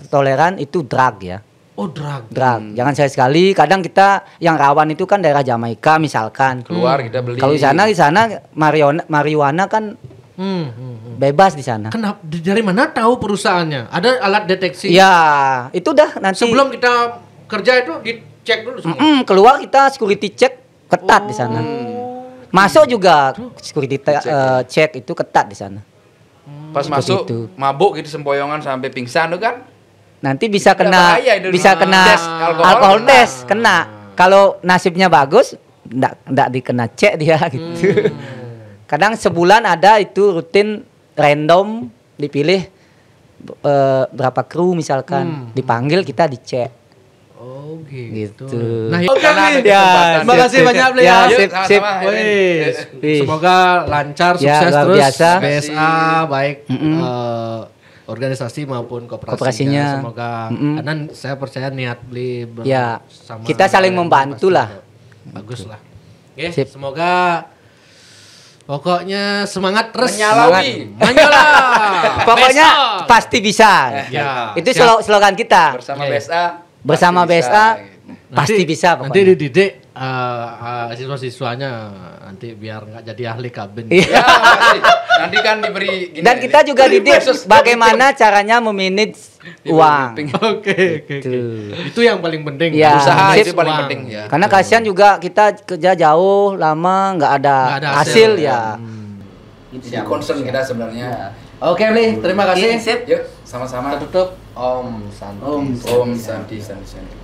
toleran itu drag ya Oh drag. Drag. Hmm. Jangan saya sekali. Kadang kita yang rawan itu kan daerah Jamaika misalkan. Keluar kita beli. Kalau di sana di sana mariona mariwana kan hmm, hmm, hmm. bebas di sana. Kenapa? Dari mana tahu perusahaannya? Ada alat deteksi? Ya, itu dah nanti. Sebelum kita kerja itu dicek dulu semua. Mm keluar kita security check ketat oh. di sana. Hmm. Masuk juga security cek, uh, cek itu ketat di sana. Hmm. Pas masuk itu. mabuk gitu sempoyongan sampai pingsan tuh kan? Nanti bisa itu kena bisa kena tes, alkohol, alkohol kena. tes kena. Hmm. Kalau nasibnya bagus ndak ndak dikena cek dia gitu. Hmm. Kadang sebulan ada itu rutin random dipilih uh, berapa kru misalkan hmm. dipanggil kita dicek Oke, oh, gitu. gitu. Nah, yuk, Oke nih. Ya, terima kasih banyak beliau. Ya, sip, sip. Ya, semoga lancar, ya, sukses terus. Biasa. BSA baik mm -mm. Uh, organisasi maupun kooperasinya. kooperasinya. Semoga mm -mm. karena saya percaya niat beli ya. sama kita saling ya, membantu lah. Bagus gitu. lah. Oke, okay, semoga Pokoknya semangat terus menyalawi. Menyala. Pokoknya pasti bisa. Eh, ya. Itu slogan kita. Bersama BSA bersama pasti BSA bisa, pasti nanti, bisa pokoknya. nanti dididik uh, uh, siswa-siswanya nanti biar nggak jadi ahli kabin iya. ya, nanti kan diberi gini, dan kita juga didik bagaimana caranya meminit uang oke okay, okay, gitu. okay. itu yang paling penting ya, usaha itu paling penting ya karena kasihan juga kita kerja jauh lama nggak ada, ada hasil, hasil ya, ya. Hmm. Itu concern kita sebenarnya iya. Oke, Bli, terima kasih. Sip. Yuk, sama-sama. tutup. Om Santi. Om Santi Santi. Santi.